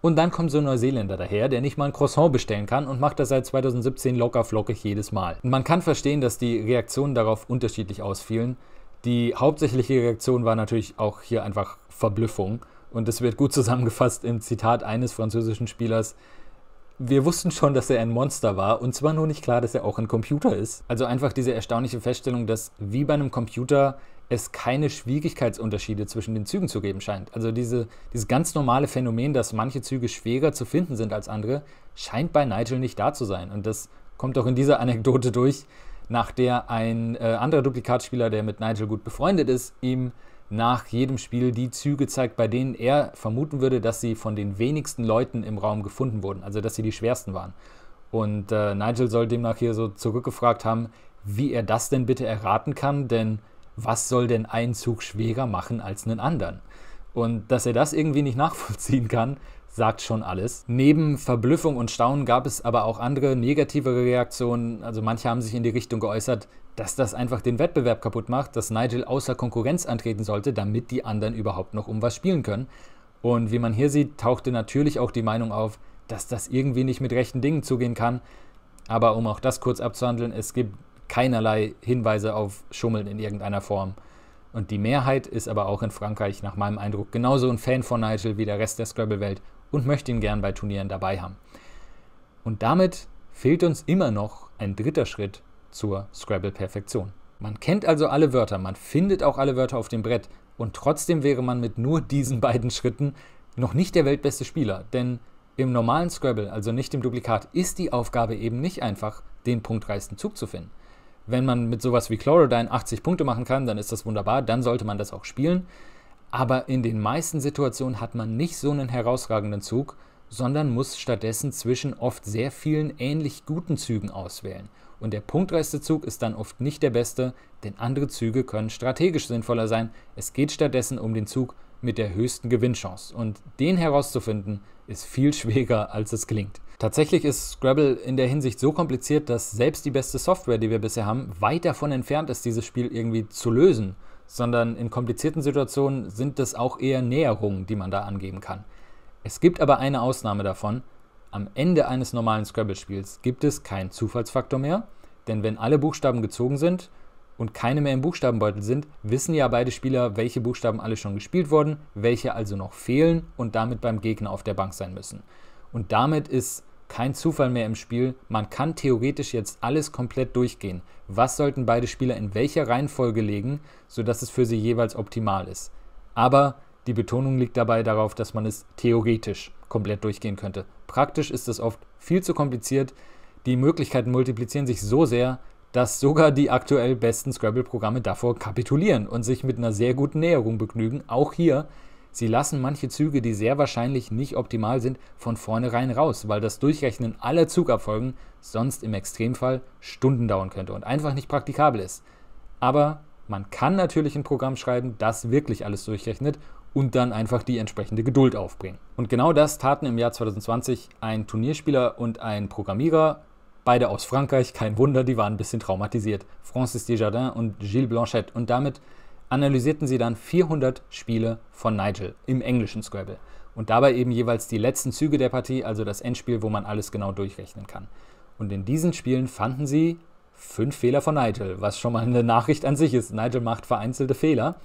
Und dann kommt so ein Neuseeländer daher, der nicht mal ein Croissant bestellen kann und macht das seit 2017 locker flockig jedes Mal. man kann verstehen, dass die Reaktionen darauf unterschiedlich ausfielen. Die hauptsächliche Reaktion war natürlich auch hier einfach Verblüffung. Und das wird gut zusammengefasst im Zitat eines französischen Spielers. Wir wussten schon, dass er ein Monster war und zwar nur nicht klar, dass er auch ein Computer ist. Also einfach diese erstaunliche Feststellung, dass wie bei einem Computer es keine Schwierigkeitsunterschiede zwischen den Zügen zu geben scheint. Also diese, dieses ganz normale Phänomen, dass manche Züge schwerer zu finden sind als andere, scheint bei Nigel nicht da zu sein. Und das kommt auch in dieser Anekdote durch, nach der ein äh, anderer Duplikatspieler, der mit Nigel gut befreundet ist, ihm nach jedem Spiel die Züge zeigt, bei denen er vermuten würde, dass sie von den wenigsten Leuten im Raum gefunden wurden, also dass sie die schwersten waren. Und äh, Nigel soll demnach hier so zurückgefragt haben, wie er das denn bitte erraten kann, denn was soll denn ein Zug schwerer machen als einen anderen? Und dass er das irgendwie nicht nachvollziehen kann, sagt schon alles. Neben Verblüffung und Staunen gab es aber auch andere negative Reaktionen. Also manche haben sich in die Richtung geäußert, dass das einfach den Wettbewerb kaputt macht, dass Nigel außer Konkurrenz antreten sollte, damit die anderen überhaupt noch um was spielen können. Und wie man hier sieht, tauchte natürlich auch die Meinung auf, dass das irgendwie nicht mit rechten Dingen zugehen kann. Aber um auch das kurz abzuhandeln, es gibt keinerlei Hinweise auf Schummeln in irgendeiner Form. Und die Mehrheit ist aber auch in Frankreich nach meinem Eindruck genauso ein Fan von Nigel wie der Rest der Scrabble-Welt und möchte ihn gern bei Turnieren dabei haben. Und damit fehlt uns immer noch ein dritter Schritt zur Scrabble-Perfektion. Man kennt also alle Wörter, man findet auch alle Wörter auf dem Brett und trotzdem wäre man mit nur diesen beiden Schritten noch nicht der weltbeste Spieler, denn im normalen Scrabble, also nicht im Duplikat, ist die Aufgabe eben nicht einfach, den punktreichsten Zug zu finden wenn man mit sowas wie Chlorodyne 80 Punkte machen kann, dann ist das wunderbar, dann sollte man das auch spielen. Aber in den meisten Situationen hat man nicht so einen herausragenden Zug, sondern muss stattdessen zwischen oft sehr vielen ähnlich guten Zügen auswählen. Und der punktreichste Zug ist dann oft nicht der beste, denn andere Züge können strategisch sinnvoller sein. Es geht stattdessen um den Zug mit der höchsten Gewinnchance. Und den herauszufinden, ist viel schwieriger, als es klingt. Tatsächlich ist Scrabble in der Hinsicht so kompliziert, dass selbst die beste Software, die wir bisher haben, weit davon entfernt ist, dieses Spiel irgendwie zu lösen, sondern in komplizierten Situationen sind es auch eher Näherungen, die man da angeben kann. Es gibt aber eine Ausnahme davon. Am Ende eines normalen Scrabble-Spiels gibt es keinen Zufallsfaktor mehr, denn wenn alle Buchstaben gezogen sind und keine mehr im Buchstabenbeutel sind, wissen ja beide Spieler, welche Buchstaben alle schon gespielt wurden, welche also noch fehlen und damit beim Gegner auf der Bank sein müssen. Und damit ist kein Zufall mehr im Spiel. Man kann theoretisch jetzt alles komplett durchgehen. Was sollten beide Spieler in welcher Reihenfolge legen, sodass es für sie jeweils optimal ist. Aber die Betonung liegt dabei darauf, dass man es theoretisch komplett durchgehen könnte. Praktisch ist es oft viel zu kompliziert. Die Möglichkeiten multiplizieren sich so sehr, dass sogar die aktuell besten Scrabble-Programme davor kapitulieren und sich mit einer sehr guten Näherung begnügen. Auch hier Sie lassen manche Züge, die sehr wahrscheinlich nicht optimal sind, von vornherein raus, weil das Durchrechnen aller Zugabfolgen sonst im Extremfall Stunden dauern könnte und einfach nicht praktikabel ist. Aber man kann natürlich ein Programm schreiben, das wirklich alles durchrechnet und dann einfach die entsprechende Geduld aufbringen. Und genau das taten im Jahr 2020 ein Turnierspieler und ein Programmierer, beide aus Frankreich, kein Wunder, die waren ein bisschen traumatisiert, Francis Desjardins und Gilles Blanchette. Und damit analysierten sie dann 400 Spiele von Nigel im englischen Scrabble und dabei eben jeweils die letzten Züge der Partie, also das Endspiel, wo man alles genau durchrechnen kann. Und in diesen Spielen fanden sie fünf Fehler von Nigel, was schon mal eine Nachricht an sich ist. Nigel macht vereinzelte Fehler,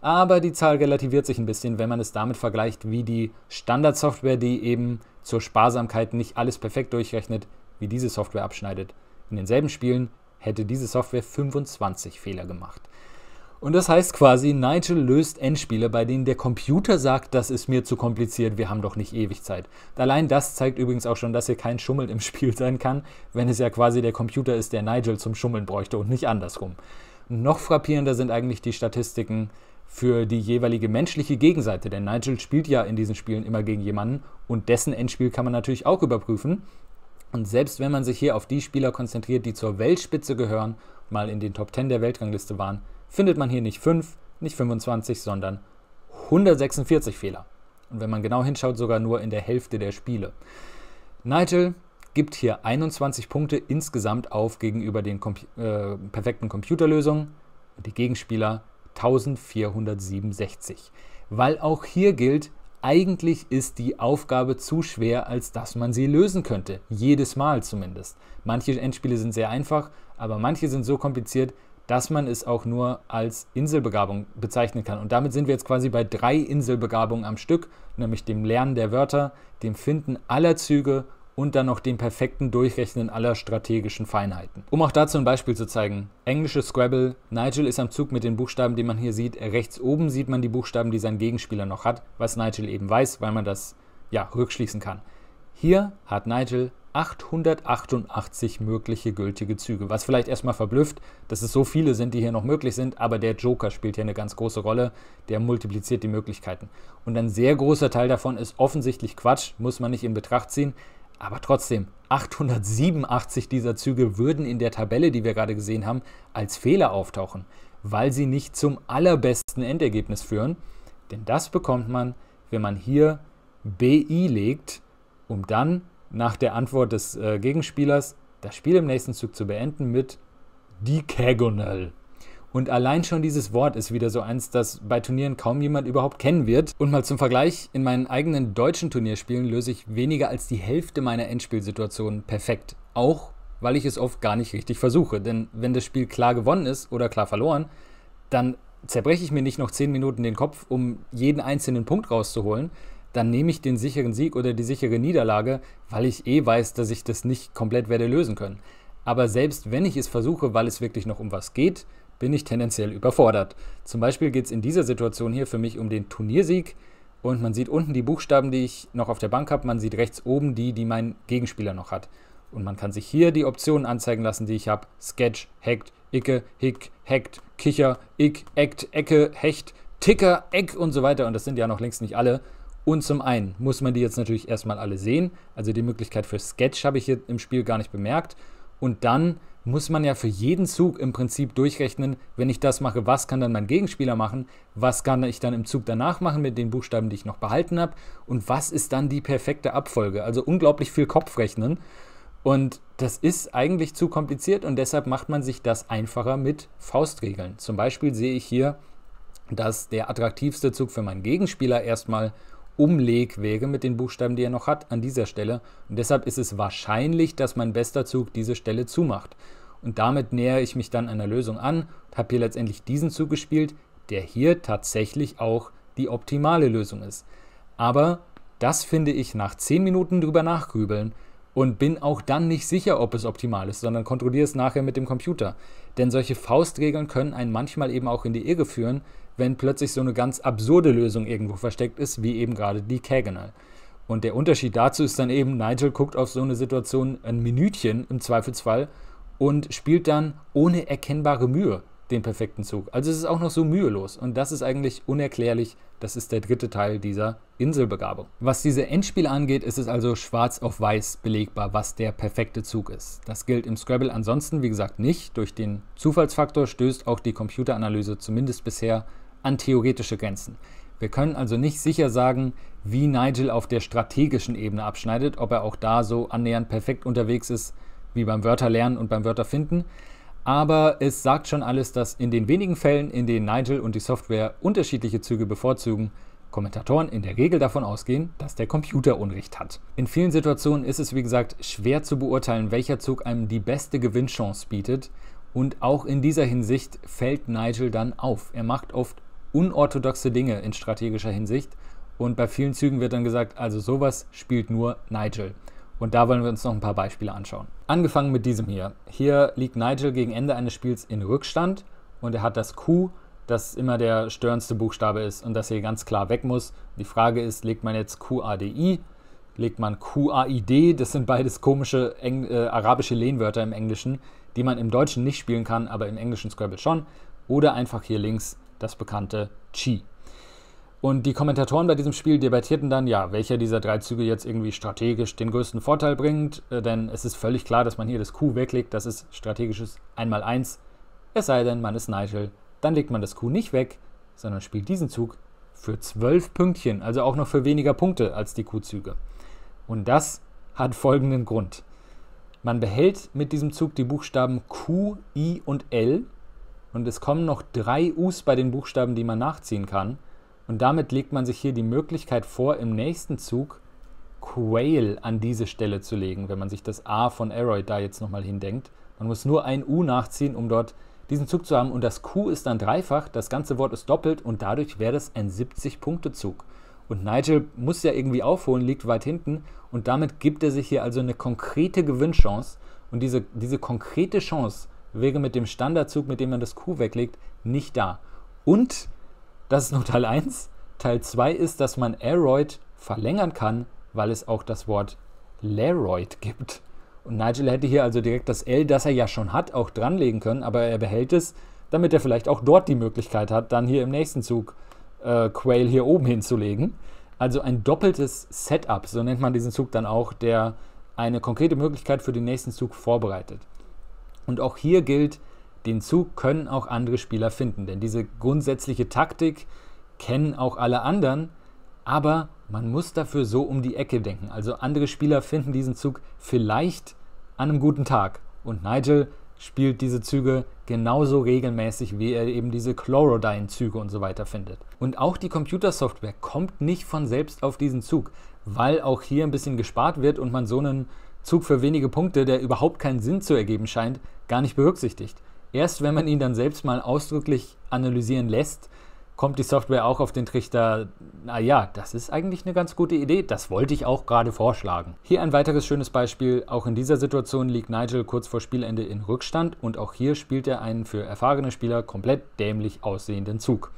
aber die Zahl relativiert sich ein bisschen, wenn man es damit vergleicht, wie die Standardsoftware, die eben zur Sparsamkeit nicht alles perfekt durchrechnet, wie diese Software abschneidet. In denselben Spielen hätte diese Software 25 Fehler gemacht. Und das heißt quasi, Nigel löst Endspiele, bei denen der Computer sagt, das ist mir zu kompliziert, wir haben doch nicht ewig Zeit. Allein das zeigt übrigens auch schon, dass hier kein Schummel im Spiel sein kann, wenn es ja quasi der Computer ist, der Nigel zum Schummeln bräuchte und nicht andersrum. Noch frappierender sind eigentlich die Statistiken für die jeweilige menschliche Gegenseite, denn Nigel spielt ja in diesen Spielen immer gegen jemanden und dessen Endspiel kann man natürlich auch überprüfen. Und selbst wenn man sich hier auf die Spieler konzentriert, die zur Weltspitze gehören, mal in den Top 10 der Weltrangliste waren, findet man hier nicht 5, nicht 25, sondern 146 Fehler. Und wenn man genau hinschaut, sogar nur in der Hälfte der Spiele. Nigel gibt hier 21 Punkte insgesamt auf gegenüber den Kom äh, perfekten Computerlösungen und die Gegenspieler 1467. Weil auch hier gilt, eigentlich ist die Aufgabe zu schwer, als dass man sie lösen könnte. Jedes Mal zumindest. Manche Endspiele sind sehr einfach, aber manche sind so kompliziert, dass man es auch nur als Inselbegabung bezeichnen kann. Und damit sind wir jetzt quasi bei drei Inselbegabungen am Stück, nämlich dem Lernen der Wörter, dem Finden aller Züge und dann noch dem perfekten Durchrechnen aller strategischen Feinheiten. Um auch dazu ein Beispiel zu zeigen. Englische Scrabble. Nigel ist am Zug mit den Buchstaben, die man hier sieht. Rechts oben sieht man die Buchstaben, die sein Gegenspieler noch hat, was Nigel eben weiß, weil man das ja rückschließen kann. Hier hat Nigel 888 mögliche gültige Züge. Was vielleicht erstmal verblüfft, dass es so viele sind, die hier noch möglich sind, aber der Joker spielt hier eine ganz große Rolle. Der multipliziert die Möglichkeiten. Und ein sehr großer Teil davon ist offensichtlich Quatsch, muss man nicht in Betracht ziehen. Aber trotzdem, 887 dieser Züge würden in der Tabelle, die wir gerade gesehen haben, als Fehler auftauchen, weil sie nicht zum allerbesten Endergebnis führen. Denn das bekommt man, wenn man hier BI legt, um dann nach der Antwort des äh, Gegenspielers das Spiel im nächsten Zug zu beenden mit Decagonal. Und allein schon dieses Wort ist wieder so eins, das bei Turnieren kaum jemand überhaupt kennen wird. Und mal zum Vergleich, in meinen eigenen deutschen Turnierspielen löse ich weniger als die Hälfte meiner Endspielsituationen perfekt. Auch weil ich es oft gar nicht richtig versuche. Denn wenn das Spiel klar gewonnen ist oder klar verloren, dann zerbreche ich mir nicht noch 10 Minuten den Kopf, um jeden einzelnen Punkt rauszuholen, dann nehme ich den sicheren Sieg oder die sichere Niederlage, weil ich eh weiß, dass ich das nicht komplett werde lösen können. Aber selbst wenn ich es versuche, weil es wirklich noch um was geht, bin ich tendenziell überfordert. Zum Beispiel geht es in dieser Situation hier für mich um den Turniersieg und man sieht unten die Buchstaben, die ich noch auf der Bank habe, man sieht rechts oben die, die mein Gegenspieler noch hat. Und man kann sich hier die Optionen anzeigen lassen, die ich habe. Sketch, Hackt, Icke, Hick, Hackt, Kicher, Ick, Act, Ecke, Hecht, Ticker, Eck und so weiter. Und das sind ja noch längst nicht alle. Und zum einen muss man die jetzt natürlich erstmal alle sehen. Also die Möglichkeit für Sketch habe ich hier im Spiel gar nicht bemerkt. Und dann muss man ja für jeden Zug im Prinzip durchrechnen, wenn ich das mache, was kann dann mein Gegenspieler machen, was kann ich dann im Zug danach machen mit den Buchstaben, die ich noch behalten habe und was ist dann die perfekte Abfolge. Also unglaublich viel Kopfrechnen und das ist eigentlich zu kompliziert und deshalb macht man sich das einfacher mit Faustregeln. Zum Beispiel sehe ich hier, dass der attraktivste Zug für meinen Gegenspieler erstmal Umlegwege mit den Buchstaben, die er noch hat, an dieser Stelle. Und deshalb ist es wahrscheinlich, dass mein bester Zug diese Stelle zumacht. Und damit nähere ich mich dann einer Lösung an, habe hier letztendlich diesen Zug gespielt, der hier tatsächlich auch die optimale Lösung ist. Aber das finde ich nach 10 Minuten drüber nachgrübeln und bin auch dann nicht sicher, ob es optimal ist, sondern kontrolliere es nachher mit dem Computer. Denn solche Faustregeln können einen manchmal eben auch in die Irre führen, wenn plötzlich so eine ganz absurde Lösung irgendwo versteckt ist, wie eben gerade die Kaganahl. Und der Unterschied dazu ist dann eben, Nigel guckt auf so eine Situation ein Minütchen im Zweifelsfall und spielt dann ohne erkennbare Mühe den perfekten Zug. Also es ist auch noch so mühelos und das ist eigentlich unerklärlich. Das ist der dritte Teil dieser Inselbegabung. Was diese Endspiele angeht, ist es also schwarz auf weiß belegbar, was der perfekte Zug ist. Das gilt im Scrabble ansonsten, wie gesagt, nicht. Durch den Zufallsfaktor stößt auch die Computeranalyse zumindest bisher an theoretische Grenzen. Wir können also nicht sicher sagen, wie Nigel auf der strategischen Ebene abschneidet, ob er auch da so annähernd perfekt unterwegs ist wie beim Wörterlernen und beim Wörterfinden. Aber es sagt schon alles, dass in den wenigen Fällen, in denen Nigel und die Software unterschiedliche Züge bevorzugen, Kommentatoren in der Regel davon ausgehen, dass der Computer Unrecht hat. In vielen Situationen ist es, wie gesagt, schwer zu beurteilen, welcher Zug einem die beste Gewinnchance bietet. Und auch in dieser Hinsicht fällt Nigel dann auf. Er macht oft unorthodoxe Dinge in strategischer Hinsicht. Und bei vielen Zügen wird dann gesagt, also sowas spielt nur Nigel. Und da wollen wir uns noch ein paar Beispiele anschauen. Angefangen mit diesem hier. Hier liegt Nigel gegen Ende eines Spiels in Rückstand und er hat das Q, das immer der störendste Buchstabe ist und das hier ganz klar weg muss. Die Frage ist, legt man jetzt QADI, legt man QAID, das sind beides komische Engl äh, arabische Lehnwörter im Englischen, die man im Deutschen nicht spielen kann, aber im englischen Scrabble schon. Oder einfach hier links das bekannte Chi. Und die Kommentatoren bei diesem Spiel debattierten dann, ja, welcher dieser drei Züge jetzt irgendwie strategisch den größten Vorteil bringt, äh, denn es ist völlig klar, dass man hier das Q weglegt, das ist strategisches 1x1, es sei denn, man ist Nigel, dann legt man das Q nicht weg, sondern spielt diesen Zug für 12 Pünktchen, also auch noch für weniger Punkte als die Q-Züge. Und das hat folgenden Grund. Man behält mit diesem Zug die Buchstaben Q, I und L und es kommen noch drei Us bei den Buchstaben, die man nachziehen kann. Und damit legt man sich hier die Möglichkeit vor, im nächsten Zug Quail an diese Stelle zu legen, wenn man sich das A von Aeroid da jetzt nochmal hindenkt. Man muss nur ein U nachziehen, um dort diesen Zug zu haben. Und das Q ist dann dreifach, das ganze Wort ist doppelt und dadurch wäre das ein 70-Punkte-Zug. Und Nigel muss ja irgendwie aufholen, liegt weit hinten und damit gibt er sich hier also eine konkrete Gewinnchance. Und diese, diese konkrete Chance wäre mit dem Standardzug, mit dem man das Q weglegt, nicht da. Und, das ist nur Teil 1, Teil 2 ist, dass man Aeroid verlängern kann, weil es auch das Wort Leroid gibt. Und Nigel hätte hier also direkt das L, das er ja schon hat, auch dranlegen können, aber er behält es, damit er vielleicht auch dort die Möglichkeit hat, dann hier im nächsten Zug äh, Quail hier oben hinzulegen. Also ein doppeltes Setup, so nennt man diesen Zug dann auch, der eine konkrete Möglichkeit für den nächsten Zug vorbereitet. Und auch hier gilt, den Zug können auch andere Spieler finden, denn diese grundsätzliche Taktik kennen auch alle anderen, aber man muss dafür so um die Ecke denken. Also andere Spieler finden diesen Zug vielleicht an einem guten Tag und Nigel spielt diese Züge genauso regelmäßig, wie er eben diese Chlorodyne-Züge und so weiter findet. Und auch die Computersoftware kommt nicht von selbst auf diesen Zug, weil auch hier ein bisschen gespart wird und man so einen Zug für wenige Punkte, der überhaupt keinen Sinn zu ergeben scheint, gar nicht berücksichtigt. Erst wenn man ihn dann selbst mal ausdrücklich analysieren lässt, kommt die Software auch auf den Trichter, naja, das ist eigentlich eine ganz gute Idee, das wollte ich auch gerade vorschlagen. Hier ein weiteres schönes Beispiel, auch in dieser Situation liegt Nigel kurz vor Spielende in Rückstand und auch hier spielt er einen für erfahrene Spieler komplett dämlich aussehenden Zug.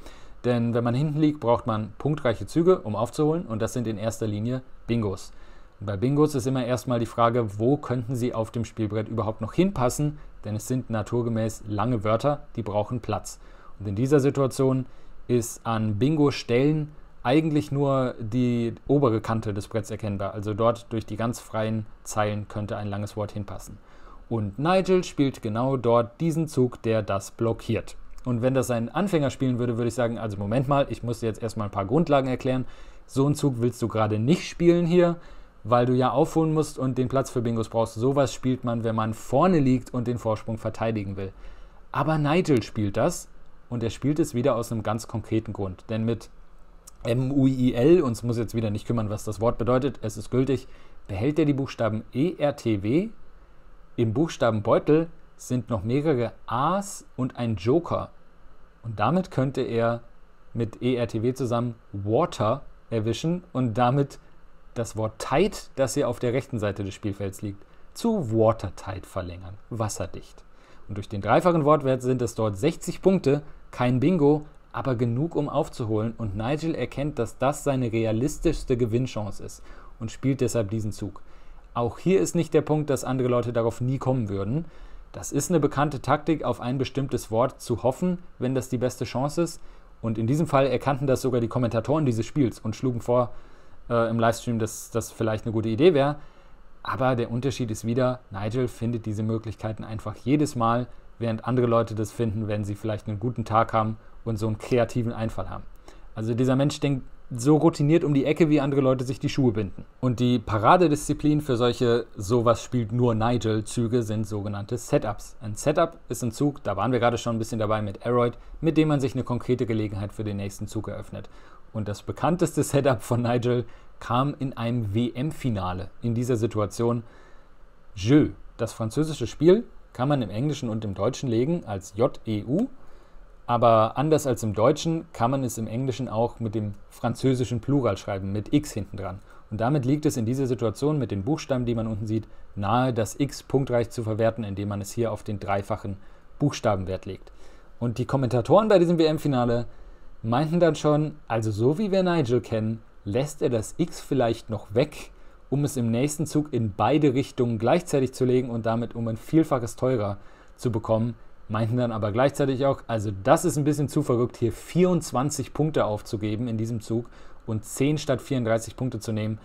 Denn wenn man hinten liegt, braucht man punktreiche Züge, um aufzuholen und das sind in erster Linie Bingos. Und bei Bingos ist immer erstmal die Frage, wo könnten sie auf dem Spielbrett überhaupt noch hinpassen, denn es sind naturgemäß lange Wörter, die brauchen Platz. Und in dieser Situation ist an Bingo-Stellen eigentlich nur die obere Kante des Bretts erkennbar. Also dort durch die ganz freien Zeilen könnte ein langes Wort hinpassen. Und Nigel spielt genau dort diesen Zug, der das blockiert. Und wenn das ein Anfänger spielen würde, würde ich sagen, also Moment mal, ich muss dir jetzt erstmal ein paar Grundlagen erklären. So einen Zug willst du gerade nicht spielen hier weil du ja aufholen musst und den Platz für Bingos brauchst. Sowas spielt man, wenn man vorne liegt und den Vorsprung verteidigen will. Aber Nigel spielt das und er spielt es wieder aus einem ganz konkreten Grund. Denn mit MUIL, uns muss jetzt wieder nicht kümmern, was das Wort bedeutet, es ist gültig, behält er die Buchstaben ERTW. Im Buchstabenbeutel sind noch mehrere A's und ein Joker. Und damit könnte er mit ERTW zusammen Water erwischen und damit das Wort tight, das hier auf der rechten Seite des Spielfelds liegt, zu watertight verlängern, wasserdicht. Und durch den dreifachen Wortwert sind es dort 60 Punkte, kein Bingo, aber genug, um aufzuholen. Und Nigel erkennt, dass das seine realistischste Gewinnchance ist und spielt deshalb diesen Zug. Auch hier ist nicht der Punkt, dass andere Leute darauf nie kommen würden. Das ist eine bekannte Taktik, auf ein bestimmtes Wort zu hoffen, wenn das die beste Chance ist. Und in diesem Fall erkannten das sogar die Kommentatoren dieses Spiels und schlugen vor, äh, im Livestream, dass das vielleicht eine gute Idee wäre. Aber der Unterschied ist wieder, Nigel findet diese Möglichkeiten einfach jedes Mal, während andere Leute das finden, wenn sie vielleicht einen guten Tag haben und so einen kreativen Einfall haben. Also dieser Mensch denkt so routiniert um die Ecke, wie andere Leute sich die Schuhe binden. Und die Paradedisziplin für solche sowas spielt nur Nigel-Züge sind sogenannte Setups. Ein Setup ist ein Zug, da waren wir gerade schon ein bisschen dabei mit Aeroid, mit dem man sich eine konkrete Gelegenheit für den nächsten Zug eröffnet. Und das bekannteste Setup von Nigel kam in einem WM-Finale. In dieser Situation Jeu. Das französische Spiel kann man im Englischen und im Deutschen legen als J-E-U. Aber anders als im Deutschen kann man es im Englischen auch mit dem französischen Plural schreiben, mit X hinten dran. Und damit liegt es in dieser Situation mit den Buchstaben, die man unten sieht, nahe, das X punktreich zu verwerten, indem man es hier auf den dreifachen Buchstabenwert legt. Und die Kommentatoren bei diesem WM-Finale meinten dann schon, also so wie wir Nigel kennen, lässt er das X vielleicht noch weg, um es im nächsten Zug in beide Richtungen gleichzeitig zu legen und damit um ein Vielfaches teurer zu bekommen. Meinten dann aber gleichzeitig auch, also das ist ein bisschen zu verrückt, hier 24 Punkte aufzugeben in diesem Zug und 10 statt 34 Punkte zu nehmen.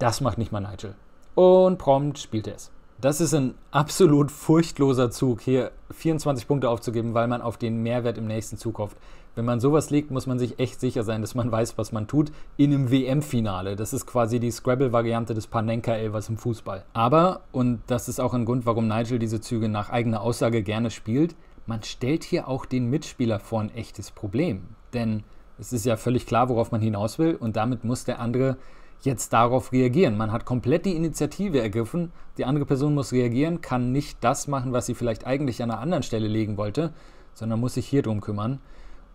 Das macht nicht mal Nigel. Und prompt spielt er es. Das ist ein absolut furchtloser Zug, hier 24 Punkte aufzugeben, weil man auf den Mehrwert im nächsten Zug hofft wenn man sowas legt, muss man sich echt sicher sein, dass man weiß, was man tut, in einem WM-Finale. Das ist quasi die Scrabble-Variante des Panenka-Elvers im Fußball. Aber, und das ist auch ein Grund, warum Nigel diese Züge nach eigener Aussage gerne spielt, man stellt hier auch den Mitspieler vor ein echtes Problem. Denn es ist ja völlig klar, worauf man hinaus will und damit muss der andere jetzt darauf reagieren. Man hat komplett die Initiative ergriffen, die andere Person muss reagieren, kann nicht das machen, was sie vielleicht eigentlich an einer anderen Stelle legen wollte, sondern muss sich hier drum kümmern.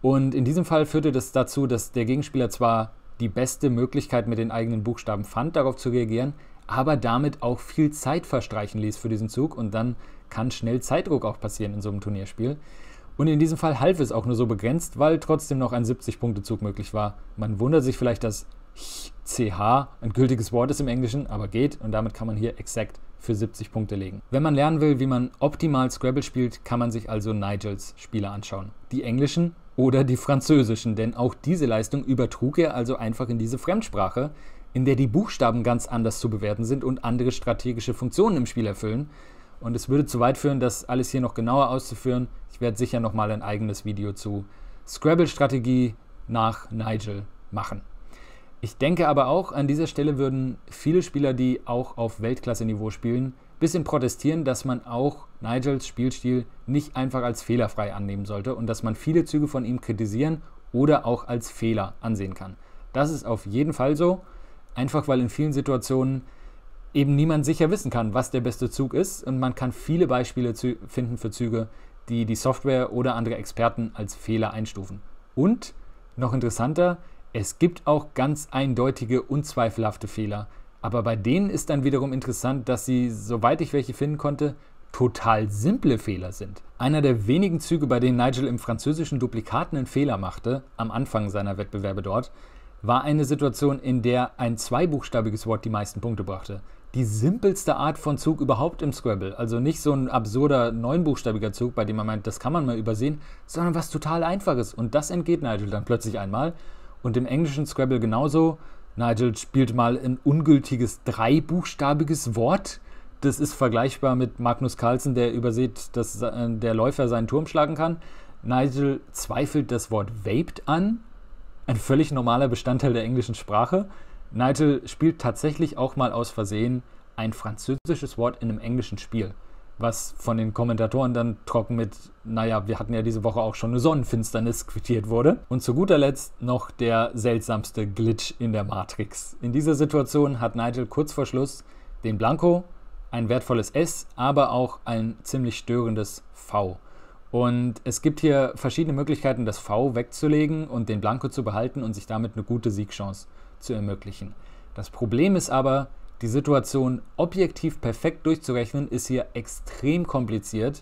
Und in diesem Fall führte das dazu, dass der Gegenspieler zwar die beste Möglichkeit mit den eigenen Buchstaben fand, darauf zu reagieren, aber damit auch viel Zeit verstreichen ließ für diesen Zug und dann kann schnell Zeitdruck auch passieren in so einem Turnierspiel. Und in diesem Fall half es auch nur so begrenzt, weil trotzdem noch ein 70-Punkte-Zug möglich war. Man wundert sich vielleicht, dass CH ein gültiges Wort ist im Englischen, aber geht und damit kann man hier exakt für 70 Punkte legen. Wenn man lernen will, wie man optimal Scrabble spielt, kann man sich also Nigels Spiele anschauen. Die englischen oder die französischen, denn auch diese Leistung übertrug er also einfach in diese Fremdsprache, in der die Buchstaben ganz anders zu bewerten sind und andere strategische Funktionen im Spiel erfüllen. Und es würde zu weit führen, das alles hier noch genauer auszuführen. Ich werde sicher nochmal ein eigenes Video zu Scrabble-Strategie nach Nigel machen. Ich denke aber auch, an dieser Stelle würden viele Spieler, die auch auf Weltklasse-Niveau spielen, bisschen protestieren, dass man auch Nigels Spielstil nicht einfach als fehlerfrei annehmen sollte und dass man viele Züge von ihm kritisieren oder auch als Fehler ansehen kann. Das ist auf jeden Fall so, einfach weil in vielen Situationen eben niemand sicher wissen kann, was der beste Zug ist und man kann viele Beispiele finden für Züge, die die Software oder andere Experten als Fehler einstufen. Und noch interessanter, es gibt auch ganz eindeutige, unzweifelhafte Fehler, aber bei denen ist dann wiederum interessant, dass sie, soweit ich welche finden konnte, total simple Fehler sind. Einer der wenigen Züge, bei denen Nigel im französischen Duplikaten einen Fehler machte, am Anfang seiner Wettbewerbe dort, war eine Situation, in der ein zweibuchstabiges Wort die meisten Punkte brachte. Die simpelste Art von Zug überhaupt im Scrabble. Also nicht so ein absurder neunbuchstabiger Zug, bei dem man meint, das kann man mal übersehen, sondern was total Einfaches. Und das entgeht Nigel dann plötzlich einmal. Und im englischen Scrabble genauso. Nigel spielt mal ein ungültiges dreibuchstabiges Wort. Das ist vergleichbar mit Magnus Carlsen, der übersieht, dass äh, der Läufer seinen Turm schlagen kann. Nigel zweifelt das Wort vaped an. Ein völlig normaler Bestandteil der englischen Sprache. Nigel spielt tatsächlich auch mal aus Versehen ein französisches Wort in einem englischen Spiel was von den Kommentatoren dann trocken mit, naja, wir hatten ja diese Woche auch schon eine Sonnenfinsternis quittiert wurde. Und zu guter Letzt noch der seltsamste Glitch in der Matrix. In dieser Situation hat Nigel kurz vor Schluss den Blanco, ein wertvolles S, aber auch ein ziemlich störendes V. Und es gibt hier verschiedene Möglichkeiten, das V wegzulegen und den Blanco zu behalten und sich damit eine gute Siegchance zu ermöglichen. Das Problem ist aber, die Situation objektiv perfekt durchzurechnen ist hier extrem kompliziert,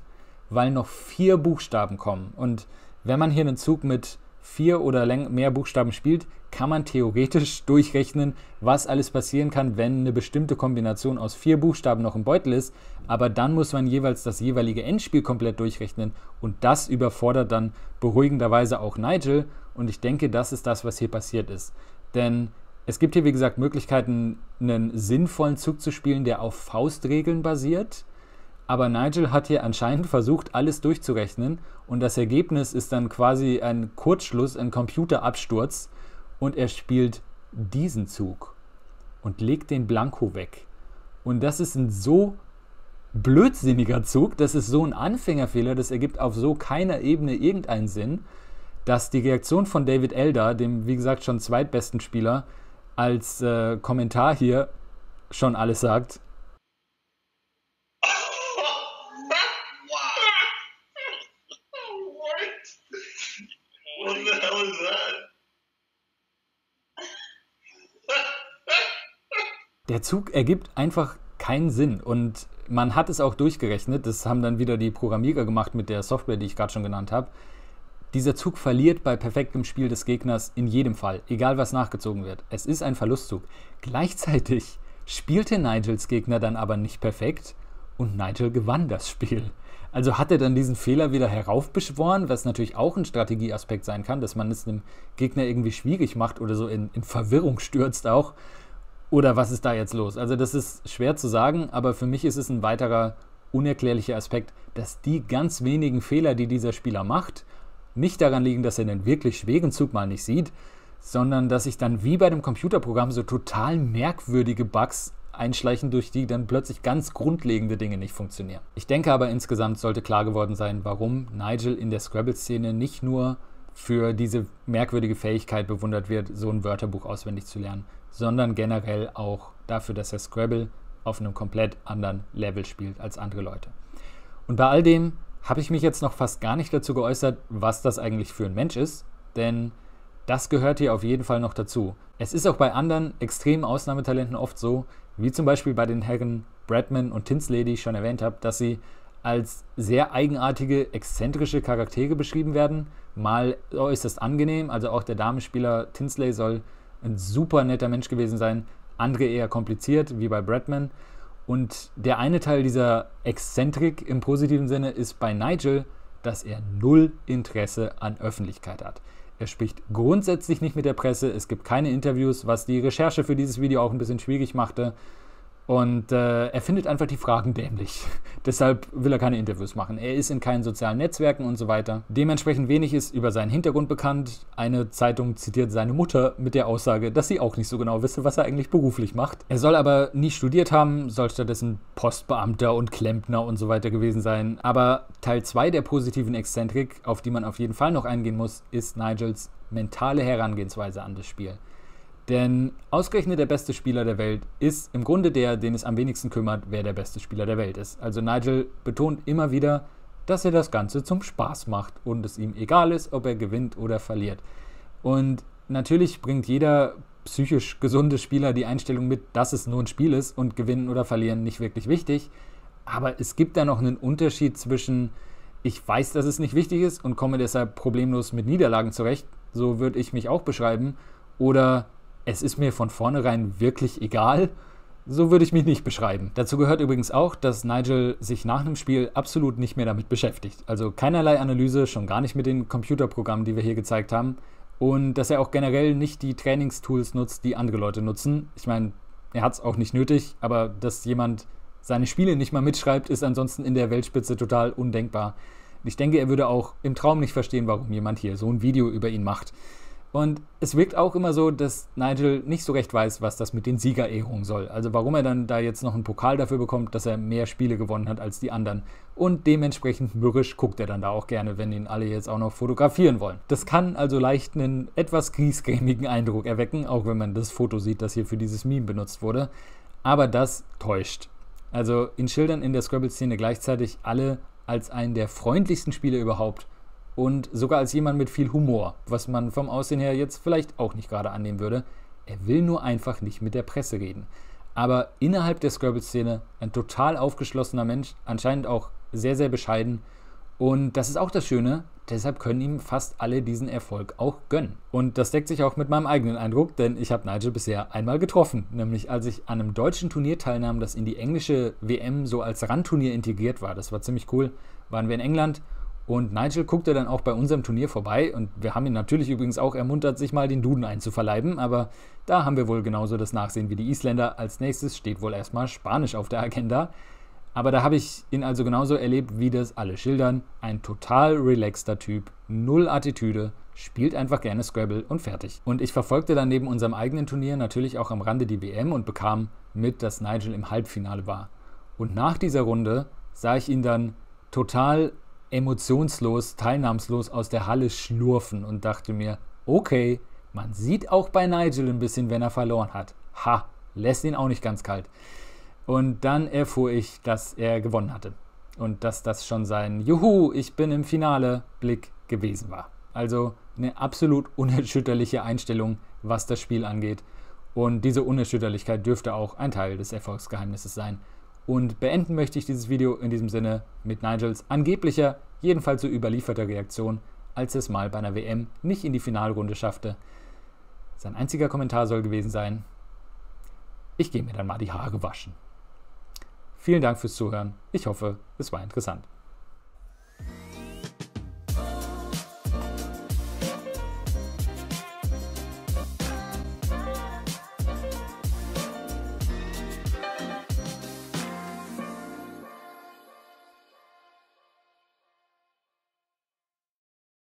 weil noch vier Buchstaben kommen. Und wenn man hier einen Zug mit vier oder mehr Buchstaben spielt, kann man theoretisch durchrechnen, was alles passieren kann, wenn eine bestimmte Kombination aus vier Buchstaben noch im Beutel ist. Aber dann muss man jeweils das jeweilige Endspiel komplett durchrechnen und das überfordert dann beruhigenderweise auch Nigel. Und ich denke, das ist das, was hier passiert ist. Denn es gibt hier, wie gesagt, Möglichkeiten, einen sinnvollen Zug zu spielen, der auf Faustregeln basiert. Aber Nigel hat hier anscheinend versucht, alles durchzurechnen und das Ergebnis ist dann quasi ein Kurzschluss, ein Computerabsturz und er spielt diesen Zug und legt den Blanko weg. Und das ist ein so blödsinniger Zug, das ist so ein Anfängerfehler, das ergibt auf so keiner Ebene irgendeinen Sinn, dass die Reaktion von David Elder, dem wie gesagt schon zweitbesten Spieler, als äh, Kommentar hier schon alles sagt. Der Zug ergibt einfach keinen Sinn und man hat es auch durchgerechnet. Das haben dann wieder die Programmierer gemacht mit der Software, die ich gerade schon genannt habe. Dieser Zug verliert bei perfektem Spiel des Gegners in jedem Fall, egal was nachgezogen wird. Es ist ein Verlustzug. Gleichzeitig spielte Nigels Gegner dann aber nicht perfekt und Nigel gewann das Spiel. Also hat er dann diesen Fehler wieder heraufbeschworen, was natürlich auch ein Strategieaspekt sein kann, dass man es einem Gegner irgendwie schwierig macht oder so in, in, Verwirrung stürzt auch. Oder was ist da jetzt los? Also das ist schwer zu sagen, aber für mich ist es ein weiterer unerklärlicher Aspekt, dass die ganz wenigen Fehler, die dieser Spieler macht nicht daran liegen, dass er den wirklich schweren Zug mal nicht sieht, sondern dass sich dann wie bei dem Computerprogramm so total merkwürdige Bugs einschleichen, durch die dann plötzlich ganz grundlegende Dinge nicht funktionieren. Ich denke aber insgesamt sollte klar geworden sein, warum Nigel in der Scrabble-Szene nicht nur für diese merkwürdige Fähigkeit bewundert wird, so ein Wörterbuch auswendig zu lernen, sondern generell auch dafür, dass er Scrabble auf einem komplett anderen Level spielt als andere Leute. Und bei all dem habe ich mich jetzt noch fast gar nicht dazu geäußert, was das eigentlich für ein Mensch ist, denn das gehört hier auf jeden Fall noch dazu. Es ist auch bei anderen extremen Ausnahmetalenten oft so, wie zum Beispiel bei den Herren Bradman und Tinsley, die ich schon erwähnt habe, dass sie als sehr eigenartige, exzentrische Charaktere beschrieben werden. Mal äußerst angenehm, also auch der Damenspieler Tinsley soll ein super netter Mensch gewesen sein, andere eher kompliziert, wie bei Bradman. Und der eine Teil dieser Exzentrik im positiven Sinne ist bei Nigel, dass er null Interesse an Öffentlichkeit hat. Er spricht grundsätzlich nicht mit der Presse, es gibt keine Interviews, was die Recherche für dieses Video auch ein bisschen schwierig machte. Und äh, er findet einfach die Fragen dämlich. Deshalb will er keine Interviews machen. Er ist in keinen sozialen Netzwerken und so weiter. Dementsprechend wenig ist über seinen Hintergrund bekannt. Eine Zeitung zitiert seine Mutter mit der Aussage, dass sie auch nicht so genau wisse, was er eigentlich beruflich macht. Er soll aber nie studiert haben, soll stattdessen Postbeamter und Klempner und so weiter gewesen sein. Aber Teil 2 der positiven Exzentrik, auf die man auf jeden Fall noch eingehen muss, ist Nigels mentale Herangehensweise an das Spiel. Denn ausgerechnet der beste Spieler der Welt ist im Grunde der, den es am wenigsten kümmert, wer der beste Spieler der Welt ist. Also Nigel betont immer wieder, dass er das Ganze zum Spaß macht und es ihm egal ist, ob er gewinnt oder verliert. Und natürlich bringt jeder psychisch gesunde Spieler die Einstellung mit, dass es nur ein Spiel ist und gewinnen oder verlieren nicht wirklich wichtig. Aber es gibt da noch einen Unterschied zwischen, ich weiß, dass es nicht wichtig ist und komme deshalb problemlos mit Niederlagen zurecht, so würde ich mich auch beschreiben, oder es ist mir von vornherein wirklich egal, so würde ich mich nicht beschreiben. Dazu gehört übrigens auch, dass Nigel sich nach einem Spiel absolut nicht mehr damit beschäftigt. Also keinerlei Analyse, schon gar nicht mit den Computerprogrammen, die wir hier gezeigt haben. Und dass er auch generell nicht die Trainingstools nutzt, die andere Leute nutzen. Ich meine, er hat es auch nicht nötig, aber dass jemand seine Spiele nicht mal mitschreibt, ist ansonsten in der Weltspitze total undenkbar. Ich denke, er würde auch im Traum nicht verstehen, warum jemand hier so ein Video über ihn macht. Und es wirkt auch immer so, dass Nigel nicht so recht weiß, was das mit den Siegerehrungen soll. Also warum er dann da jetzt noch einen Pokal dafür bekommt, dass er mehr Spiele gewonnen hat als die anderen. Und dementsprechend mürrisch guckt er dann da auch gerne, wenn ihn alle jetzt auch noch fotografieren wollen. Das kann also leicht einen etwas griesgrämigen Eindruck erwecken, auch wenn man das Foto sieht, das hier für dieses Meme benutzt wurde. Aber das täuscht. Also ihn schildern in der Scrabble-Szene gleichzeitig alle als einen der freundlichsten Spiele überhaupt und sogar als jemand mit viel Humor, was man vom Aussehen her jetzt vielleicht auch nicht gerade annehmen würde. Er will nur einfach nicht mit der Presse reden. Aber innerhalb der Scrabble-Szene ein total aufgeschlossener Mensch, anscheinend auch sehr, sehr bescheiden. Und das ist auch das Schöne, deshalb können ihm fast alle diesen Erfolg auch gönnen. Und das deckt sich auch mit meinem eigenen Eindruck, denn ich habe Nigel bisher einmal getroffen, nämlich als ich an einem deutschen Turnier teilnahm, das in die englische WM so als Randturnier integriert war. Das war ziemlich cool. Waren wir in England und Nigel guckte dann auch bei unserem Turnier vorbei und wir haben ihn natürlich übrigens auch ermuntert, sich mal den Duden einzuverleiben, aber da haben wir wohl genauso das Nachsehen wie die Isländer. Als nächstes steht wohl erstmal Spanisch auf der Agenda. Aber da habe ich ihn also genauso erlebt, wie das alle schildern. Ein total relaxter Typ, null Attitüde, spielt einfach gerne Scrabble und fertig. Und ich verfolgte dann neben unserem eigenen Turnier natürlich auch am Rande die WM und bekam mit, dass Nigel im Halbfinale war. Und nach dieser Runde sah ich ihn dann total emotionslos, teilnahmslos aus der Halle schlurfen und dachte mir, okay, man sieht auch bei Nigel ein bisschen, wenn er verloren hat. Ha, lässt ihn auch nicht ganz kalt. Und dann erfuhr ich, dass er gewonnen hatte. Und dass das schon sein Juhu, ich bin im Finale Blick gewesen war. Also eine absolut unerschütterliche Einstellung, was das Spiel angeht. Und diese Unerschütterlichkeit dürfte auch ein Teil des Erfolgsgeheimnisses sein und beenden möchte ich dieses Video in diesem Sinne mit Nigels angeblicher, jedenfalls so überlieferter Reaktion, als es mal bei einer WM nicht in die Finalrunde schaffte. Sein einziger Kommentar soll gewesen sein, ich gehe mir dann mal die Haare waschen. Vielen Dank fürs Zuhören. Ich hoffe, es war interessant.